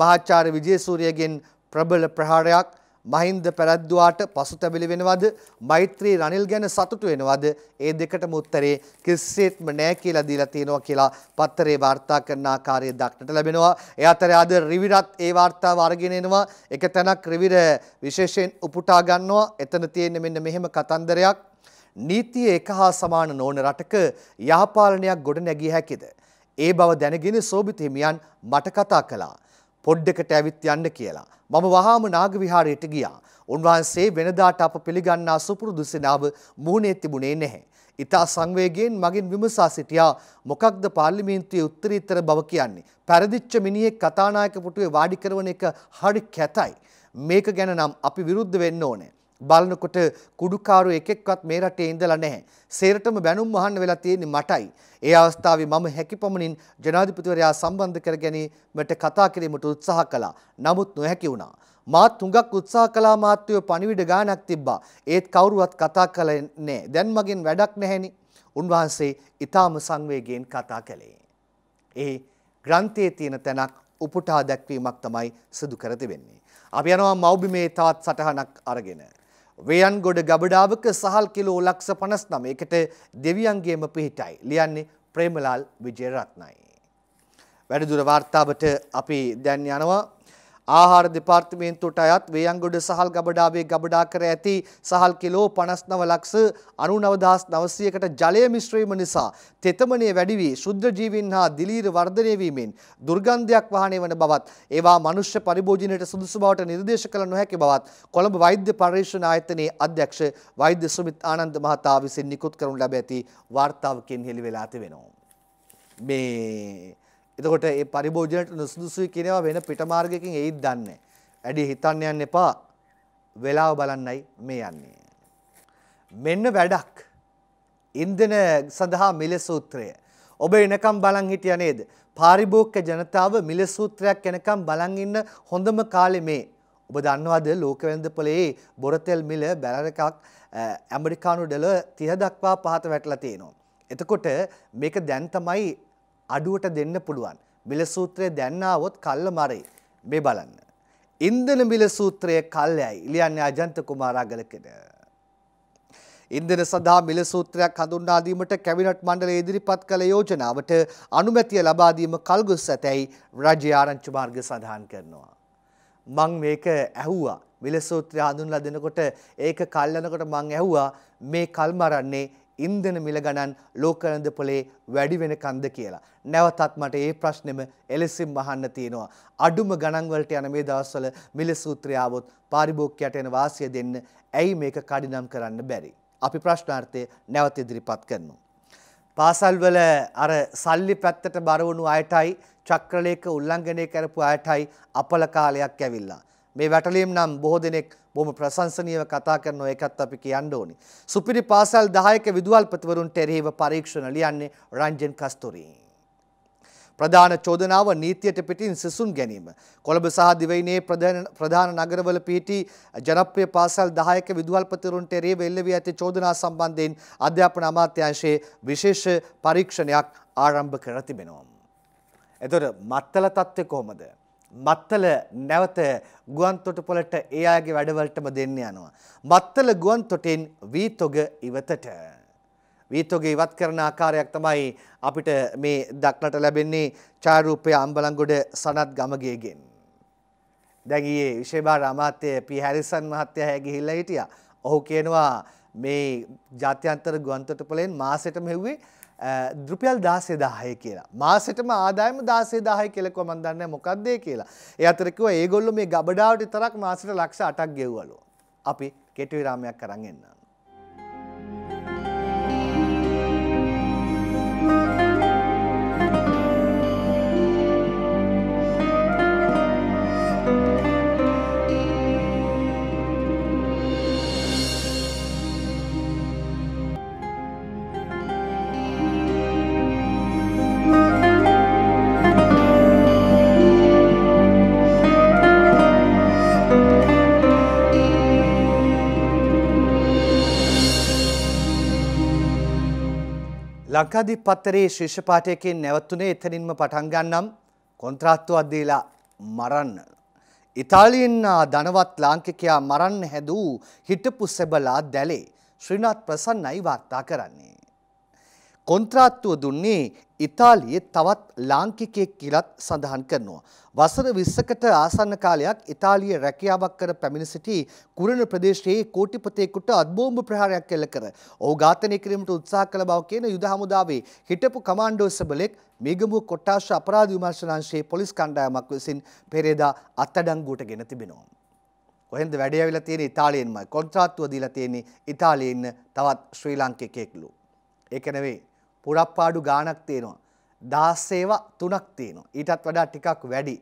[SPEAKER 1] මහාචාර්ය විජේසූරියගෙන් ප්‍රබල ප්‍රහාරයක් මහින්ද පැරද්දුවාට පසුතැවිලි වෙනවද මෛත්‍රී රනිල් ගැන සතුටු වෙනවද ඒ දෙකටම උත්තරේ කිසිසේත්ම නෑ කියලා දීලා තියෙනවා කියලා පත්තරේ වාර්තා කරන ආකාරය දක්නට ලැබෙනවා. ඒ අතරේ අද රිවිරත් ඒ වාර්තාව අරගෙන එනවා. එක තැනක් රිවිර විශේෂයෙන් උපුටා ගන්නවා. එතන තියෙන්නේ මෙන්න මෙහෙම කතන්දරයක්. නීතිය එක හා සමාන නොවන රටක යහපාලනයක් ගොඩ නැගිය හැකිද. ඒ බව දැනගෙන සෝභිත හිමියන් මට කතා කළා. පොඩ්ඩකට ඇවිත් යන්න කියලා. මම වහාම නාග විහාරයට ගියා. උන්වහන්සේ වෙනදාට අප පිළිගන්නා සුපුරුදු සෙනාව මුහුණේ තිබුණේ නැහැ. ඉතා සංවේගයෙන් මගින් විමසා සිටියා මොකක්ද පාර්ලිමේන්තුවේ උත්තරීතර බව කියන්නේ. පැරදිච්ච මිනිහෙක් කතානායක පුටුවේ වාඩි කරන එක හරි කැතයි. මේක ගැන නම් අපි විරුද්ධ වෙන්න ඕනේ. බලනකොට කුඩුකාරු එකෙක්වත් මේ රටේ ඉඳලා නැහැ. සේරටම බැනුම් අහන්න වෙලා තියෙන්නේ මටයි. ඒ අවස්ථාවේ මම හැකිපමණින් ජනාධිපතිවරයා සම්බන්ධ කර ගැනීමට කතා කිරීමට උත්සාහ කළා. නමුත් නොහැකි වුණා. මාත් හුඟක් උත්සාහ කළා මාත්වය පණිවිඩ ගානක් තිබ්බා. ඒත් කවුරුවත් කතා කළේ නැහැ. දැන් මගෙන් වැඩක් නැහෙනි. උන්වහන්සේ ඊටාම සංවේගයෙන් කතා කළේ. ඒ ග්‍රන්ථයේ තියෙන තැනක් උපුටා දැක්වීමක් තමයි සිදු කර තිබෙන්නේ. අපි යනවා මෞබිමේ තවත් සටහනක් අරගෙන. වේයන්ගොඩ ගබඩාවක සහල් කිලෝ ලක්ෂ පනස් නමයකට දෙවියන්ගේම පිහිටයි ලියන්නේ ප්‍රේමලාල් විජයරත්නයි. වැඩදුර වාර්තාවට අපි දැන් යනවා ආහාර දෙපාර්තමේන්තුවට අයත් වේයන්ගොඩ සහල් ගබඩාවේ ගබඩා කර ඇති සහල් කිලෝ 59 ලක්ෂ 99900කට ජලය මිශ්‍ර වීම නිසා තෙතමනය වැඩි වී ශුද්ධ ජීවීන් හා දිලීර වර්ධනය වීමෙන් දුර්ගන්ධයක් වහණය වන බවත් ඒවා මනුෂ්‍ය පරිභෝජනයට සුදුසු බවට නිර්දේශ කළ නොහැකි බවත් කොළඹ වෛද්‍ය පර්යේෂණ ආයතනයේ අධ්‍යක්ෂ වෛද්‍ය සුමිත් ආනන්ද මහතා විසින් නිකුත් කරනු ලැබ ඇති වාර්තාවකින් හෙළි වෙලා තිබෙනවා. මේ එතකොට ඒ පරිභෝජනයට නුසුදුසුයි කියනවා වෙන පිටමාර්ගයකින් ඒත් දන්නේ. වැඩි හිතන්න යන්න එපා. වෙලාව බලන්නයි මේ යන්නේ. මෙන්න වැඩක්. ඉන්ධන සඳහා මිල සූත්‍රය. ඔබ එනකම් බලන් හිටියා නේද? පාරිභෝගික ජනතාව මිල සූත්‍රයක් එනකම් බලන් ඉන්න හොඳම කාලේ මේ. ඔබ දන්නවද ලෝක වෙළඳපොලේ බොරතෙල් මිල බැලර එකක් ඇමරිකානු ඩොලර් 30 දක්වා පහත වැටලා තියෙනවා. එතකොට මේක දැන් තමයි අඩුවට දෙන්න පුළුවන්. මිල සූත්‍රය දැන්නාවොත් කල්ල මරයි. මේ බලන්න. ඉන්දන මිල සූත්‍රය කල්යයි ඉලියන්නේ අජන්ත කුමාරාගලකෙන. ඉන්දන සඳහා මිල සූත්‍රයක් හඳුන්වා දීමට කැබිනට් මණ්ඩලය ඉදිරිපත් කළ යෝජනාවට අනුමැතිය ලබා දීම කල්ගොස් ඇතැයි රජය ආරංචි මාර්ග සඳහන් කරනවා. මං මේක ඇහුවා මිල සූත්‍රය හඳුන්ලා දෙනකොට ඒක කල්යනකොට මං ඇහුවා මේ කල් මරන්නේ ඉන්දන මිල ගණන් ලෝකරන්ද පොලේ වැඩි වෙන කන්ද කියලා. නැවතත් මට ඒ ප්‍රශ්නෙම එලෙසින් අහන්න තියෙනවා. අඩුම ගණන් වලට යන මේ දවස්වල මිල සූත්‍රය આવොත් පාරිභෝගිකයට එන වාසිය දෙන්න ඇයි මේක කඩිනම් කරන්න බැරි? අපි ප්‍රශ්නාර්ථය නැවත ඉදිරිපත් කරනවා. පාසල් වල අර සල්ලි පැත්තට බර වුණු අයටයි චක්‍රලේඛ උල්ලංඝනය කරපු අයටයි අපල කාලයක් ඇවිල්ලා. මේ වැටලීම් නම් බොහෝ දෙනෙක් බොහොම ප්‍රශංසනීයව කතා කරන එකත් අපි කියන්න ඕනි. සුපිරි පාසල් 10ක විදුහල්පතිවරුන්ට එරෙහිව පරීක්ෂණ ලියන්නේ රංජන් කස්තුරී. ප්‍රධාන චෝදනාව නීතියට පිටින් සිසුන් ගැනීම. කොළඹ සහ දිවයිනේ ප්‍රධාන නගරවල පිහිටි ජනප්‍රිය පාසල් 10ක විදුහල්පතිවරුන්ට එරෙහිව එල්ලවී ඇති චෝදනා සම්බන්ධයෙන් අධ්‍යාපන අමාත්‍යාංශයේ විශේෂ පරීක්ෂණයක් ආරම්භ කර තිබෙනවා. එතකොට මත්තල තත්ත්වය කොහොමද? මත්තල නැවත ගුවන්තොටුපොළට ඒ අයගේ වැඩවලටම දෙන්න යනවා. මත්තල ගුවන්තොටින් වීතොග ඉවතට. වීතොග ඉවත් කරන ආකාරයක් තමයි අපිට මේ දක්නට ලැබෙන්නේ ඡායරූපය අම්බලන්ගොඩ සනත් ගමගේගෙන්. දැන් ඊයේ විශේෂභාර අමාත්‍ය පී හැරිසන් මහත්තයා ගිහිල්ලා හිටියා. ඔහු කියනවා මේ ජාත්‍යන්තර ගුවන්තොටුපළෙන් මාසෙටම හෙව්වේ දෘපියල් දාසේ දාහය කියලා මාසටම ආදායම දාසේ දාහය කෙලෙකව මන්දන්න මොකක්දේ කියලා ඒ අතරකව ඒගොල්ලු මේ ගබඩාවට තරක් මාසට ලක්ෂ අටක් ගෙව්වලු අපි කෙටවිරාමයක් කරන්න එන්නවා ලංකාදීප පත්තරේ ශිෂ්‍ය පාඨයකින් නැවතුනේ එතනින්ම පටන් ගන්නම් කොන්ත්‍රාත්තුවක් දීලා මරන්න. ඉතාලියෙන් ධනවත් ලාංකිකයා මරන්න හැදූ හිටපු සෙබලා දැලේ ශ්‍රීනාත් ප්‍රසන්නයි වාර්තා කරන්නේ. කොන්ත්‍රාත්තුව දුන්නේ ඉතාලියේ තවත් ලාංකිකයෙක් කියලත් සඳහන් කරනවා. වසර 20කට ආසන්න කාලයක් ඉතාලියේ රැකියාවක් කර පැමිණ සිටි කුරණ ප්‍රදේශයේ කෝටිපතියෙකුට අත්බෝම්බ ප්‍රහාරයක් එල්ල කර ඔහු ඝාතනය කිරීමට උත්සාහ කළ බව කියන යුද හමුදාවේ හිටපු කමාන්ඩෝ සබලෙක් මේගමුව කොට්ටාශ අපරාධ විමර්ශනාංශයේ පොලිස් කණ්ඩායමක් විසින් පෙරේදා අත්අඩංගුවට ගෙන තිබෙනවා. කොහෙන්ද වැඩ ඇවිල්ලා තියෙන්නේ ඉතාලියෙන්මයි. කොන්ත්‍රාත්තුව දීලා තියෙන්නේ ඉතාලියේ ඉන්න තවත් ශ්‍රී ලාංකිකයෙක්ලු. ඒක නෙවෙයි පුරප්පාඩු ගානක් තියෙනවා. දාස්සේවා තුනක් තියෙනවා. ඊටත් වඩා ටිකක් වැඩි.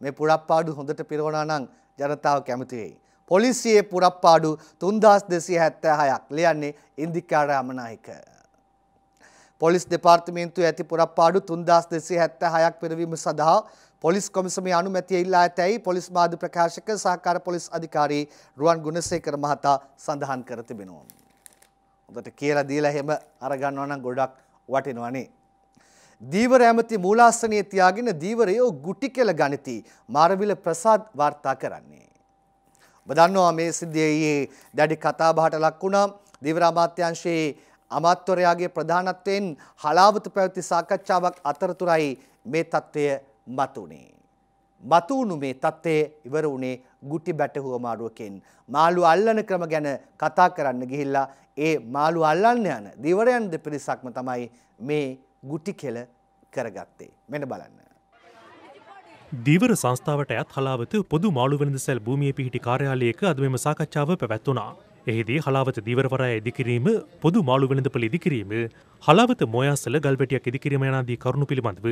[SPEAKER 1] මේ පුරප්පාඩු හොඳට පිරවනා නම් ජනතාව කැමති වෙයි. පොලිසියේ පුරප්පාඩු 3276ක් ලියන්නේ ඉන්දිකා රාමනායක. පොලිස් දෙපාර්තමේන්තුව ඇති පුරප්පාඩු 3276ක් පිරවීම සඳහා පොලිස් කොමිසමේ අනුමැතිය ඉල්ලා ඇතැයි පොලිස් මාධ්‍ය ප්‍රකාශක සහකාර පොලිස් අධිකාරී රුවන් ගුණසේකර මහතා සඳහන් කර තිබෙනවා. හොඳට කියලා දීලා එහෙම අරගන්නවා නම් ගොඩක් වටිනවනේ. දීවර ඇමති මූලාස්සනයේ තියාගෙන දීවරයෝ ගුටි කෙල ගනිති මාරවිල ප්‍රසාද් වාර්තා කරන්නේ. බදන්නවා මේ සිද්ධියයේ දැඩි කතාබහට ලක් වුණා දීවර අමාත්‍යංශයේ අමාත්‍යවරයාගේ ප්‍රධානත්වයෙන් හලාවත පැවති සාකච්ඡාවක් අතරතුරයි මේ තත්ත්වය මතුනේ. මතුවුණු මේ තත්ත්වයේ ඉවර වුණේ ගුටි බැටහුව මාරුවකෙන්. මාළු අල්ලන ක්‍රම ගැන කතා කරන්න ගිහිල්ලා ඒ මාළු අල්ලන්න යන දිවරයන් දෙපිරිසක්ම තමයි මේ ගුටි කෙල කරගත්තේ. මෙන බලන්න. දීවර සංස්ථාවට ඇත් හලාවත පොදු මාළුවෙනද සැල් භූමිය පිහිටි කාර්යාලයක අද මෙම සාකච්ඡාව පැවැත්වනා. එහිදී හලාවත දීවරවරය ඉදිකිරීම පොදු මාළු වෙළඳපළ ඉදිකිරීම හලාවත මොයාසල ගල්වැටියක් ඉදිකිරීම යනාදී කරුණු පිළිබඳව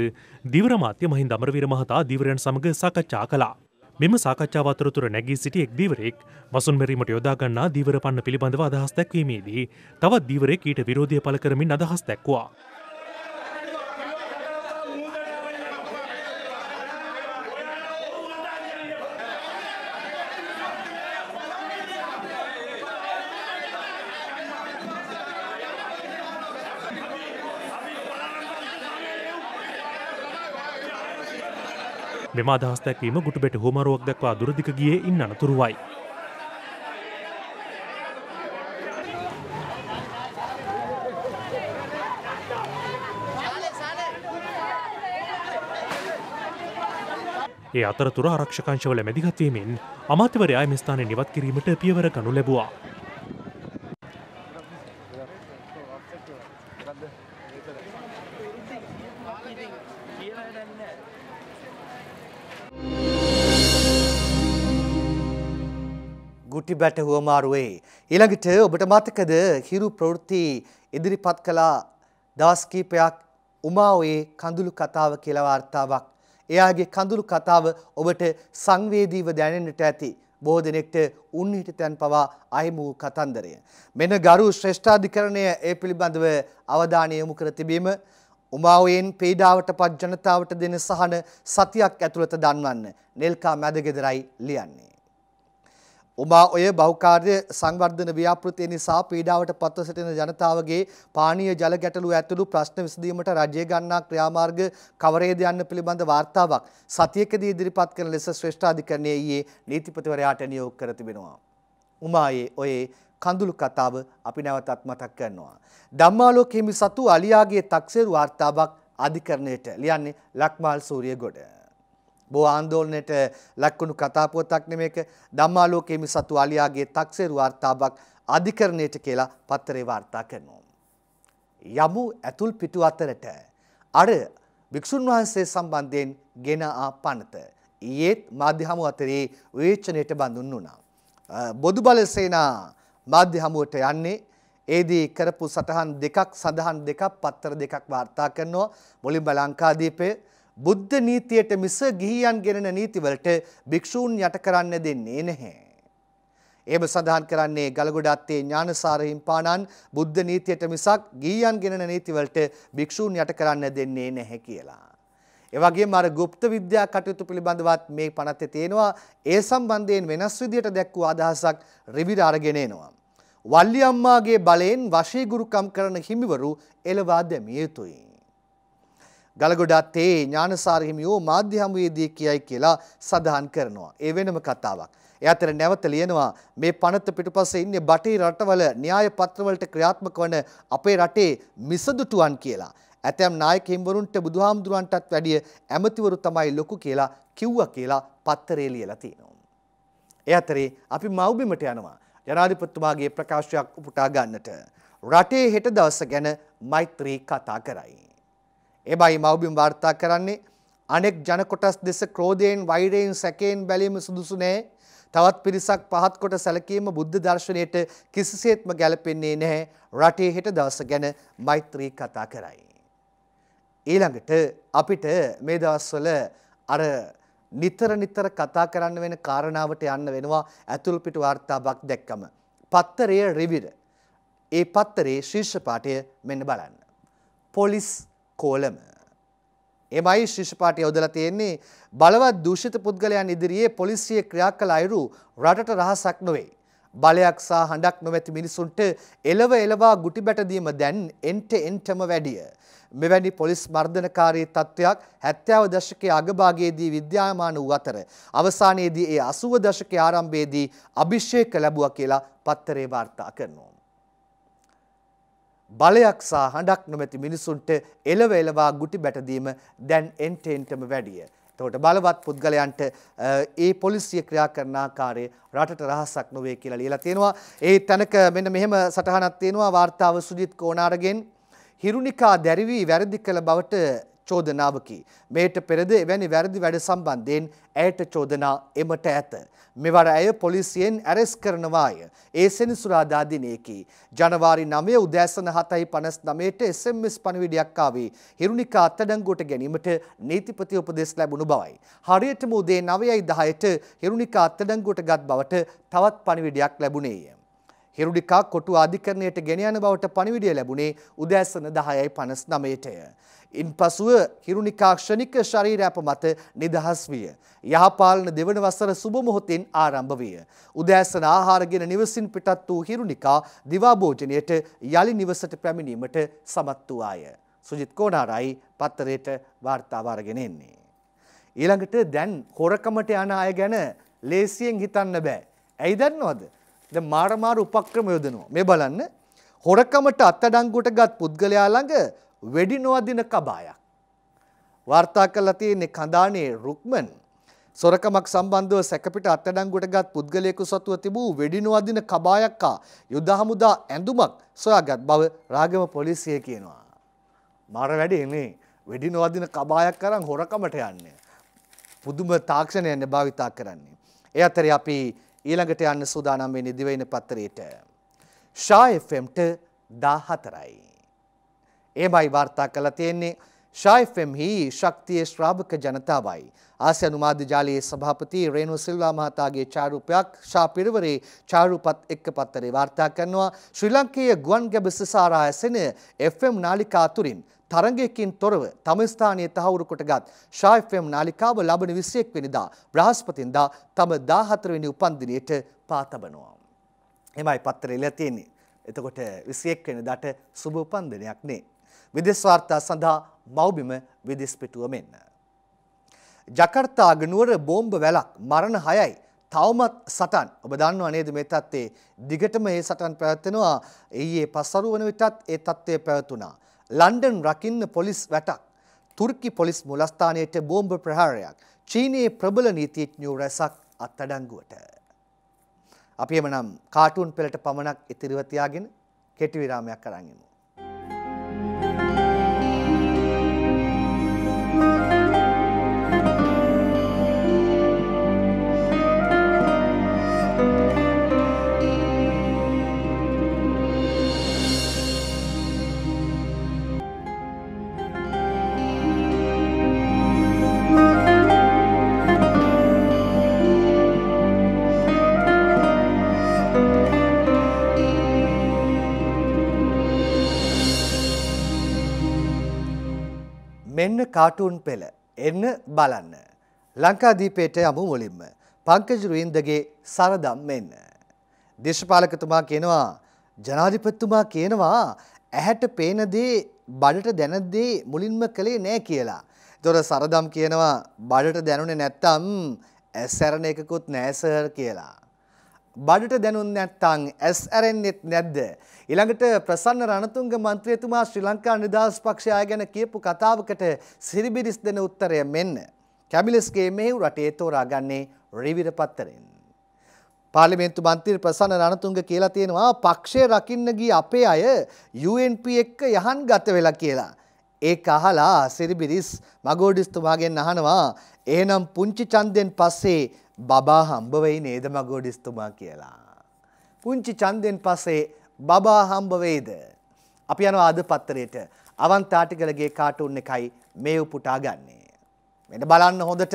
[SPEAKER 1] දීවර මාත්‍ය මහින්ද අමරවීර මහතා දීවරයන් සමග සාකච්ඡා කළා. මෙම සාකච්ඡාව අතරතුර නැගී සිටි එක් දීවරෙක් මසුන් මෙරීමට යොදා ගන්නා දීවර පන්න පිළිබඳව අදහස් දැක්වීමේදී තවත් දීවරෙක් ඊට විරෝධය පළ කරමින් අදහස් දැක්වා.
[SPEAKER 2] මෙම අදහස් දැක්වීම ගුටුබෙට හෝමරුවක් දක්වා දුරදික ගියේ ඉන් අනතුරුවයි.
[SPEAKER 1] ඒ අතරතුර ආරක්ෂකංශවල මැදිහත්වීමෙන් අමාත්‍යවරයා මෙස්ථානය නිවත් කිරීමට පියවර ගනු ලැබවා. බැට හුවමාරුවේ. ඊළඟට ඔබට මතකද හිරු ප්‍රවෘත්ති ඉදිරිපත් කළා දවස් කීපයක් උමාඔයේ කඳුළු කතාව කියලා වාර්තාවක්. එයාගේ කඳුළු කතාව ඔබට සංවේදීව දැනෙන්නට ඇති. බොහෝ දෙනෙක්ට උන්හිටතැන් පවා අහිමි වූ කතන්දරය. මෙන්න ගරු ශ්‍රේෂ්ඨාධිකරණය ඒ පිළිබඳව අවධානය යොමු කර තිබීම උමාවයෙන් පීඩාවට පත් ජනතාවට දෙන සහන සතියක් ඇතුළත දන්වන්න නෙල්කා මැදගෙදරයි ලියන්නේ. උමා ඔය බෞකාර්ය සංවර්ධන ව්‍යාපෘතිය නිසා පීඩාවට පත්ව සිටින ජනතාවගේ පානීය ජල ගැටලු ඇතුළු ප්‍රශ්න විසඳීමට රජය ගන්නා ක්‍රියාමාර්ග කවරේද යන්න පිළිබඳ වාර්තාවක් සතියකදී ඉදිරිපත් කරන ලෙස ශ්‍රේෂ්ඨ අධිකරණයේ ඊයේ නීතිපතිවරයාට නියෝග කර තිබෙනවා. උමායේ ඔයේ කඳුළු කතාව අපි නැවතත් මතක් කරනවා. ධම්මාලෝක හිමි සතු අලියාගේ තක්සේරු වාර්තාවක් අධිකරණයට ලියන්නේ ලක්මාල් සූරියගොඩ. බොහෝ ආන්දෝලනයට ලක්වුණු කතා පුවතක් නෙමේක ධම්මාලෝකයේ මිසතු අලියාගේ තක්සේරු වාර්තාවක් අධිකරණයට කියලා පත්තරේ වාර්තා කරනවා. යමු ඇතුල් පිටු අතරට අර භික්ෂුන් වහන්සේ සම්බන්ධයෙන් ගෙන ආ පනත ඊයේත් මාධ්‍ය හමු අතරේ විවේචනයට බඳුන් වුණා. බොදු බල සේනා මාධ්‍ය හමුවට යන්නේ ඒදී කරපු සටහන් දෙකක් සඳහන් දෙකක් පත්තර දෙකක් වාර්තා කරනවා මුලින්ම ලංකාදීපයේ බුද්ධ නීතියට මිස ගිහියන් ගෙනෙන නීතිවලට භික්ෂූන් යට කරන්න දෙන්නේ නැහැ. එම සඳහන් කරන්නේ ගලගොඩත්තේ ඥානසාරහිම් පාණන් බුද්ධ නීතියට මිසක් ගීයන් ගෙනන නීතිවලට භික්ෂූන් යට කරන්න දෙන්නේ නැහැ කියලා. එවගේ මර ගුප්ත විද්‍යා කටයුතු පිළිබඳවත් මේ පනත්තේ තියෙනවා ඒ සම්බන්ධයෙන් වෙනස් විදියට දැක්වූ අදහසක් රිවිර අරගෙනනවා. වල්ලි අම්මාගේ බලයෙන් වශීගුරුකම් කරන හිමිවරු එළවා දැමිය යුතුයි. ගලගොඩත්තේ ඥානසාර හිමියෝ මාධ්‍ය හමුවේදී කියයි කියලා සඳහන් කරනවා. ඒ වෙනම කතාවක්. ඒ අතර නැවත ලියනවා මේ පනත පිටුපස්සේ ඉන්නේ බටේ රටවල න්‍යාය පත්‍රවලට ක්‍රියාත්මක වන අපේ රටේ මිසදුටුවන් කියලා. ඇතැම් නායක හිම්වරුන්ට බුදුහාමුදුරන්ටත් වැඩිය ඇමතිවරු තමයි ලොකු කියලා කිව්වා කියලා පත්තරේ ලියලා තියෙනවා. ඒ අතරේ අපි මව්බිමට යනවා. ජනාධිපතිතුමාගේ ප්‍රකාශයක් උපුටා ගන්නට. රටේ හෙට දවස ගැන මෛත්‍රී කතා කරයි. එබයි මවබිම් වාර්තා කරන්නේ අනෙක් ජනකොටස් දෙස ක්‍රෝධයෙන් වෛරයෙන් සැකයෙන් බැලීම සුදුසු නෑ. තවත් පිරිසක් පහත් කොට සැලකීම බුද්ධ දර්ශනයට කිසිසේත්ම ගැලපෙන්නේ නැහැ. රටේ හෙට දවස ගැන මෛත්‍රී කතා කරයි. ඊළඟට අපිට මේ දවස්වල අර නිතර නිතර කතා කරන්න වෙන කාරණාවට යන්න වෙනවා ඇතුල් පිට වාර්තාවක් දැක්කම. පත්තරය රිවිර. ඒ පත්තරේ ශීර්ෂ පාඨය මෙන්න බලන්න. පොලිස් කෝලම. එමයි ශිෂ්පාට යොදලා තියෙන්නේ බලවත් දූෂිත පුද්ගලයන් ඉදිරියේ පොලිසිය ක්‍රියා කළ අයුරු රටට රහසක් නොවේ. බලයක් සහ හඬක් නොමැති මිනිසුන්ට එලව එලවා ගුටි බැටදීම දැන් එන්ට එන්ටම වැඩිය. මෙවැනි පොලිස් මර්ධනකාරී තත්ත්වයක් හැත්තෑව දශකයේ අගභාගයේදී විද්‍යාමාන වූ අතර අවසානයේදී ඒ අසුව දශකයේ ආරම්භයේදී අභිෂේක ලැබුවා කියලා පත්තරේ වාර්තා කරනවා. බලයක් සහ හඬක් නොමැති මිනිසුන්ට එළව එළවා ගුටි බැටදීම දැන් එන්ටේන්ටම වැඩිය. එතකොට බලවත් පුද්ගලයන්ට ඒ පොලිසිය ක්‍රියා කරන ආකාරය රටට රහසක් නොවේ කියලා ලියලා තියෙනවා. ඒ තැනක මෙන්න මෙහෙම සටහනක් තියෙනවා වාර්තාව සුජිත් කෝනාරගෙන් හිරුනිකා දැරිවි වැරදි කළ බවට චෝදනාවකි. මේට පෙරද එවැනි වැරදි වැඩ සම්බන්ධයෙන් ඇයට චෝදනා එමට ඇත. මෙවර ඇය පොලිසියෙන් ඇරෙස් කරනවාය. ඒ සෙනසුරාදා දිනයකි. ජනවාරි 9 උදෑසන 7:59ට SMS පණිවිඩයක් ආවේ හිරුණිකා අත්අඩංගුවට ගැනීමට නීතිපති උපදෙස් ලැබුණු බවයි. හරියටම උදේ 9:10ට හිරුණිකා අත්අඩංගුවට ගත් බවට තවත් පණිවිඩයක් ලැබුණේය. හිරුඩිකා කොටු අධිකරණයට ගෙන යන බවට පණිවිඩය ලැබුණේ උදෑසන 10යි 59ටය. ඉන් පසුව හිරුණිකාක්ෂණික ශරීරාප මත නිදහස් විය. යහපාලන දෙවන වසර සුබ මොහොතින් ආරම්භ විය. උදෑසන ආහාරගෙන නිවසින් පිටත් වූ හිරුණිකා දිවා භෝජනයට යලි නිවසට පැමිණීමට සමත් වූ ආය. සුජිත් කෝනාරයි පත්තරයට වාර්තාව අරගෙන එන්නේ. ඊළඟට දැන් හොරකමට යන අය ගැන ලේසියෙන් හිතන්න බෑ. ඇයි දන්නවද? දැන් මාරමාර උපක්‍රම යොදනවා. මේ බලන්න හොරකමට අත්අඩංගුවට ගත් පුද්ගලයා ළඟ වෙඩි නොවදින කබායක්. වාර්තා කළා තියෙන්නේ කඳානේ රුක්මන් සොරකමක් සම්බන්ධව සැකපිට අත්අඩංගුවට ගත් පුද්ගලයෙකු සතුව තිබූ වෙඩි නොවදින කබායක් හා යුද හමුදා ඇඳුමක් සොයාගත් බව රාගම පොලිසිය කියනවා. මර වැඩේ නේ වෙඩි නොවදින කබායක් අරන් හොරකමට යන්නේ. පුදුම තාක්ෂණයන්නේ භාවිතා කරන්නේ. ඒ අතරේ අපි ඊළඟට යන්න සූදානම් වෙන්නේ දිවයින පත්‍රයට. ෂා FM ට 14යි. එමයි වාර්තා කළ තියෙන්නේ ශායිෆෙම්හි ශක්තිය ශ්‍රාභක ජනතාවයි. ආසියනු මාධ්‍යජාලයේ සභාපති රේනු සිල්වා මහතාගේ චාරූපයක් ශා පිරිවරේ චාරූපත් එක්ක පත්තරේ වාර්තා කරනවා ශ්‍රී ලංකයේ ගුවන් ගැබ සිසාරා ඇසෙන FM නාලිකා තුරින් තරගයකින් තොරව තම ස්ථානයේ තහවුරු කොටගත් ශා FM නාලිකාව ලබන 21 වෙනිදා බ්‍රහස්පතින්දා තම 14 වෙනි උපන්දිනයට පා තබනවා. එමයි පත්තරේ ඉලා තියෙන්නේ. එතකොට 21 වෙනිදාට සුබ උපන්දිනයක් නේ. විදෙස් වාර්තා සඳහා මව්බිම විදෙස් පිටුව මෙන්න. ජකර්තා අගනුවර බෝම්බ වැලක් මරණ 6යි. තවමත් සටන් ඔබ දන්නවා නේද මේ තත්ත්වයේ දිගටම මේ සටන් පැවැත්වෙනවා. ඊයේ පස්වරු වන විටත් ඒ තත්ත්වය පැවතුණා. ලන්ඩන් රකින්න පොලිස් වැටක්. තුර්කි පොලිස් මුලස්ථානයට බෝම්බ ප්‍රහාරයක්. චීනයේ ප්‍රබල නීතිඥයෝ රැසක් අත්අඩංගුවට. අපි එමනම් කාටුන් පෙළට පමණක් ඉතිරිව තියාගෙන කෙටි විරාමයක් අරන් යමු. මෙන්න කාටුන් පෙළ එන්න බලන්න. ලංකාදීපේට යමු මුලින්ම පංකජරුවින්දගේ සරදම් මෙන්න. දේශපාලකතුමා කියනවා ජනාධිපත්තුමා කියනවා ඇහැට පේනදේ බඩට දැනදේ මුලින්ම කළේ නෑ කියලා. තොර සරදම් කියනවා බඩට දැනුනේ නැත්තම් ඇස්සැරණ එකකුත් නෑසර් කියලා. බඩුට දැනුන් නැත්තං ඇස් ඇරෙන්නෙත් නැද්ද. ඉළඟට ප්‍රසන්න රණතුන්ග මන්ත්‍රයතුමා ශ්‍රී ලංකා නිදහස් පක්ෂයා ගැන කියපු කතාවකට සිරිබිරිස් දෙන උත්තරය මෙන්න. කැමිලස්ගේ මෙහිව් රටේ තෝරාගන්නේ රිවිර පත්තරෙන්. පාලිමේන්තු මන්තිර් ප්‍රසන්න රණතුන්ග කියලා තියෙනවා පක්ෂය රකින්න ගී අපේ අය UNP එක්ක යහන් ගත වෙලා කියලා. ඒ අහලා සිරිබිරිස් මගෝඩිස්තුමාගෙන් අහනවා එහනම් පුංචි චන්දෙන් පස්සේ බබා හම්බවෙයි නේද මගෝඩිස්තුමා කියලා. පුංචි චන්දෙන් පස්සේ බබා හම්බවෙයිද. අපි යනවා අද පත්තරයට අවන්තාටිකලගේ කාටුන් එකයි මේ උපුටා ගන්නේ. මෙට බලන්න හොඳට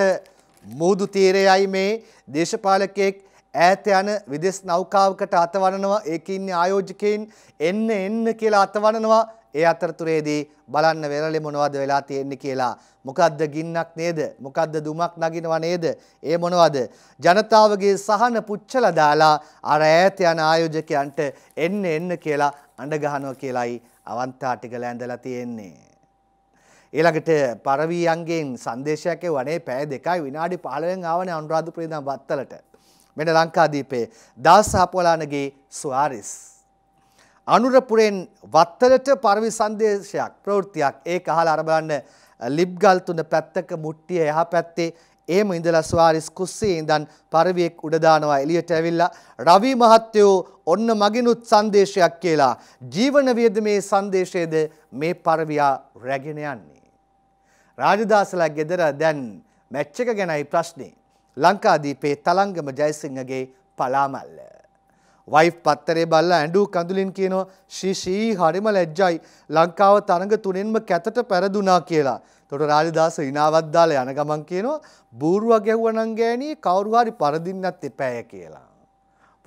[SPEAKER 1] මුහුදු තීරයයි මේ දේශපාලකයෙක් ඈත යන විදෙස් නෞකාවකට අතවනනවා ඒකින්නේ ආයෝජකයින් එන්න එන්න කියලා අතවනනවා ඒ අතරතුරේදී බලන්න වෙරළේ මොනවද වෙලා තියෙන්නේ කියලා. මොකද්ද ගින්නක් නේද? මොකද්ද දුමක් නගිනව නේද? ඒ මොනවද? ජනතාවගේ සහන පුච්චලා දාලා අර ඈත යන ආයෝජකයන්ට එන්න එන්න කියලා අඬ ගහනවා කියලයි අවන්තා ටික ලැඳලා තියෙන්නේ. ඊළඟට පරවියන්ගෙන් සංදේශයක් එවනේ පැය දෙකයි විනාඩි 15න් ආවනේ අනුරාධපුරේ ඉඳන් වත්තලට. මෙන්න ලංකාදීපේ දාස් හපොලානගේ සුවාරිස් අනුරපුරෙන් වත්තලට පරවි සංදේශයක් ප්‍රවෘත්තියක් ඒ කහල අරබන්න ලිබ්ගල්තුන පැත්තක මුට්ටිය එහා පැත්තේ ඒම ඉඳලා ස්වාරිස් කුස්සේ ඉඳන් පරවියෙක් උඩදානවා එළියට ඇවිල්ලා රවි මහත්තයෝ ඔන්න මගිනුත් සංදේශයක් කියලා ජීවන වියදමේ සංදේශයේද මේ පරවියා රැගෙන යන්නේ. රාජදාසලා ගෙදර දැන් මැච් එක ගැනයි ප්‍රශ්නේ. ලංකාදීපේ තලංගම ජයසිංහගේ පලාමල්ල. වයිෆ් පත්තරේ බල්ලා ඇඬු කඳුලින් කියනවා ශිෂී හරිම ලැජ්ජයි ලංකාව තරඟ තුනෙන්ම කැතට පැරදුනා කියලා. එතකොට රාජදාස ඉනාවක් දාලා යන ගමන් කියනවා බූරුව ගැහුවනම් ගෑණියේ කවුරු හරි පරදින්නත් එපාය කියලා.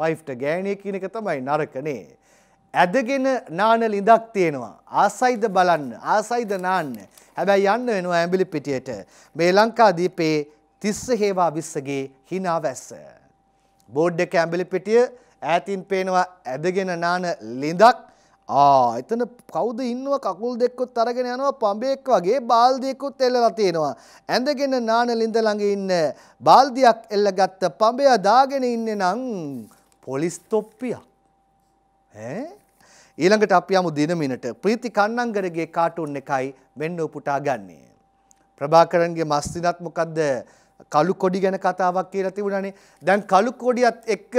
[SPEAKER 1] වයිෆ්ට ගෑණිය කියන එක තමයි නරකනේ. ඇදගෙන නාන ලිඳක් තියෙනවා. ආසයිද බලන්න, ආසයිද නාන්න. හැබැයි යන්න වෙනවා ඇඹිලි පිටියට. මේ ලංකාදීපේ තිස්ස හේවා විස්සගේ hina වැස්ස. බෝඩ් එක ඇඹිලි පිටියේ ඈතින් පේනවා ඇදගෙන නාන ලිඳක් ආ එතන කවුද ඉන්නවා කකුල් දෙක්කුත් අරගෙන යනවා පඹෙක් වගේ බාල්දියෙකුත් එල්ලලා තියෙනවා. ඇඳගෙන නාන ලිඳ ළඟ ඉන්න බාල්දියක් එල්ලගත්ත පඹයා දාගෙන ඉන්නේ නම් පොලිස් තොප්පියක්. ඈ ඊළඟට අපි යමු දිනමිනට ප්‍රීති කන්නංගරගේ කාටුන් එකයි මෙන්න උපුටා ගන්නෙ. ප්‍රභාකරන්ගේ මස්තිනත් මොකද්ද කළු කොඩි ගැන කතාවක් කියලා තිබුණානේ. දැන් කළු කොඩියත් එක්ක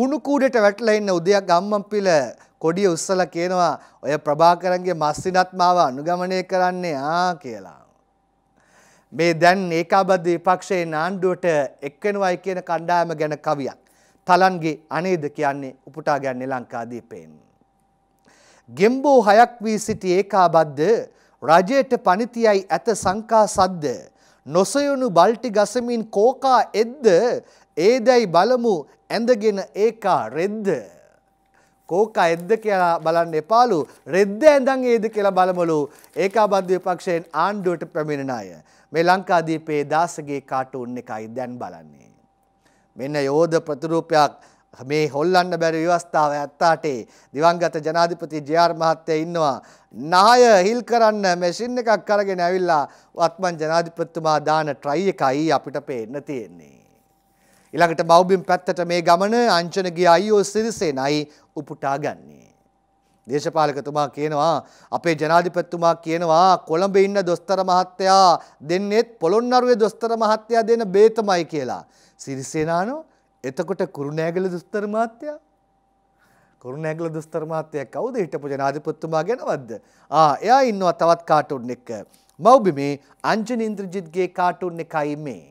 [SPEAKER 1] කුණු කූඩේට වැටලා ඉන්න උදයක් ගම්මන්පිල කොඩිය උස්සලා කියනවා ඔය ප්‍රභාකරන්ගේ මස්සිනත් මාව අනුගමනය කරන්නේ ආ කියලා. මේ දැන් ඒකාබද්ධ විපක්ෂයේ නාණ්ඩුවට එක්වෙනවයි කියන කණ්ඩායම ගැන කවියක්. තලන්ගේ අනේද කියන්නේ උපුටා ගන්නේ ලංකාදීපයෙන්. ගෙම්බෝ හයක් වී සිටි ඒකාබද්ධ රජයට පනිතියයි ඇත සංකා සද්ද නොසයුණු බල්ටි ගසමින් කෝකා එද්ද ඒදැයි බලමු ඇඳගෙන ඒකා රෙද්ද. කෝක එද්ද කියලා බලන්න එපාලු රෙද්ද ඇඳන් ඒද කියලා බලමලු ඒකාබද්ධ විපක්ෂයෙන් ආණ්ඩුවට පැමිණෙන අය. මේ ලංකාදීපේ දාසගේ කාටුන් එකයි දැන් බලන්නේ. මෙන්න යෝධ ප්‍රතිරූපයක් මේ හොල්ලන්න බැරි ව්‍යවස්ථාව ඇත්තාටේ දිවංගත ජනාධිපති ජයාර් මහත්තය ඉන්නවා. නාය හිල් කරන්න මැසින් එකක් කරගෙන ඇවිල්ලා වත්මන් ජනාධිපතිතුමා දාන ට්‍රයි එකයි අපිට පේන්න තියෙන්නේ. ඊළඟට බෞබිම් පැත්තට මේ ගමන අංචනගේ අයියෝ සිරිසේනයි උපුටා ගන්නේ. දේශපාලකතුමා කියනවා අපේ ජනාධිපතිතුමා කියනවා කොළඹ ඉන්න දොස්තර මහත්තයා දෙන්නෙත් පොළොන්නරුවේ දොස්තර මහත්තයා දෙන බේතමයි කියලා. සිරිසේනානෝ එතකොට කුරුණෑගල දොස්තර මහත්තයා කුරුණෑගල දොස්තර මහත්තයා කවුද හිටපු ජනාධිපතිතුමා ගැනවත්ද? ආ එයා ඉන්නවා තවත් කාටුන් එක. මව්බිමේ අංජන ඉන්ද්‍රජිත්ගේ කාටුන් එකයි මේ.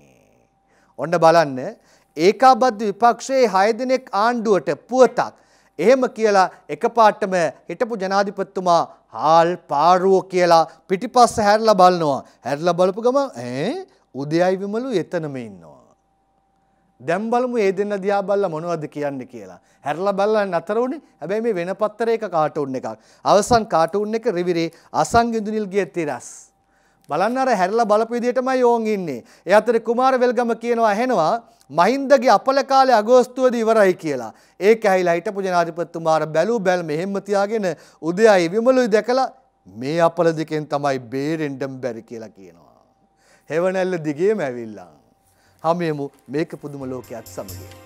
[SPEAKER 1] ඔන්න බලන්න ඒකාබද්ධ විපක්ෂයේ 6 දිනක් ආණ්ඩුවට පුවතක්. එහෙම කියලා එකපාරටම හිටපු ජනාධිපතිතුමා හාල් පාරුවෝ කියලා පිටිපස්ස හැරලා බලනවා. හැරලා බලපු ගම ඈ උදයයි විමලු එතනම ඉන්නවා. දැන් බලමු මේ දෙන්න දිහා බලලා මොනවද කියන්නේ කියලා. හැරලා බලලා නතර වුණේ. හැබැයි මේ වෙන පත්තරයක කාටුන් එකක්. අවසන් කාටුන් එක රිවිරේ අසංගිඳුනිල්ගේ තිරස්. බලන්න අර හැරිලා බලපු විදිහටමයි ඕන් ඉන්නේ. ඒ අතරේ කුමාර වෙල්ගම කියනවා ඇහෙනවා මහින්දගේ අපල කාලේ අගෝස්තුවේදී ඉවරයි කියලා. ඒක ඇහිලා හිටපු ජනාධිපතිතුමා අර බැලූ බැල් මෙහෙම තියාගෙන උදයයි විමලුයි දැකලා මේ අපල දෙකෙන් තමයි බේරෙන්ඩම් බැරි කියලා කියනවා. හෙවණැල්ල දිගේම ඇවිල්ලා. හැමෙමු මේක පුදුම ලෝකයක් සමගින්.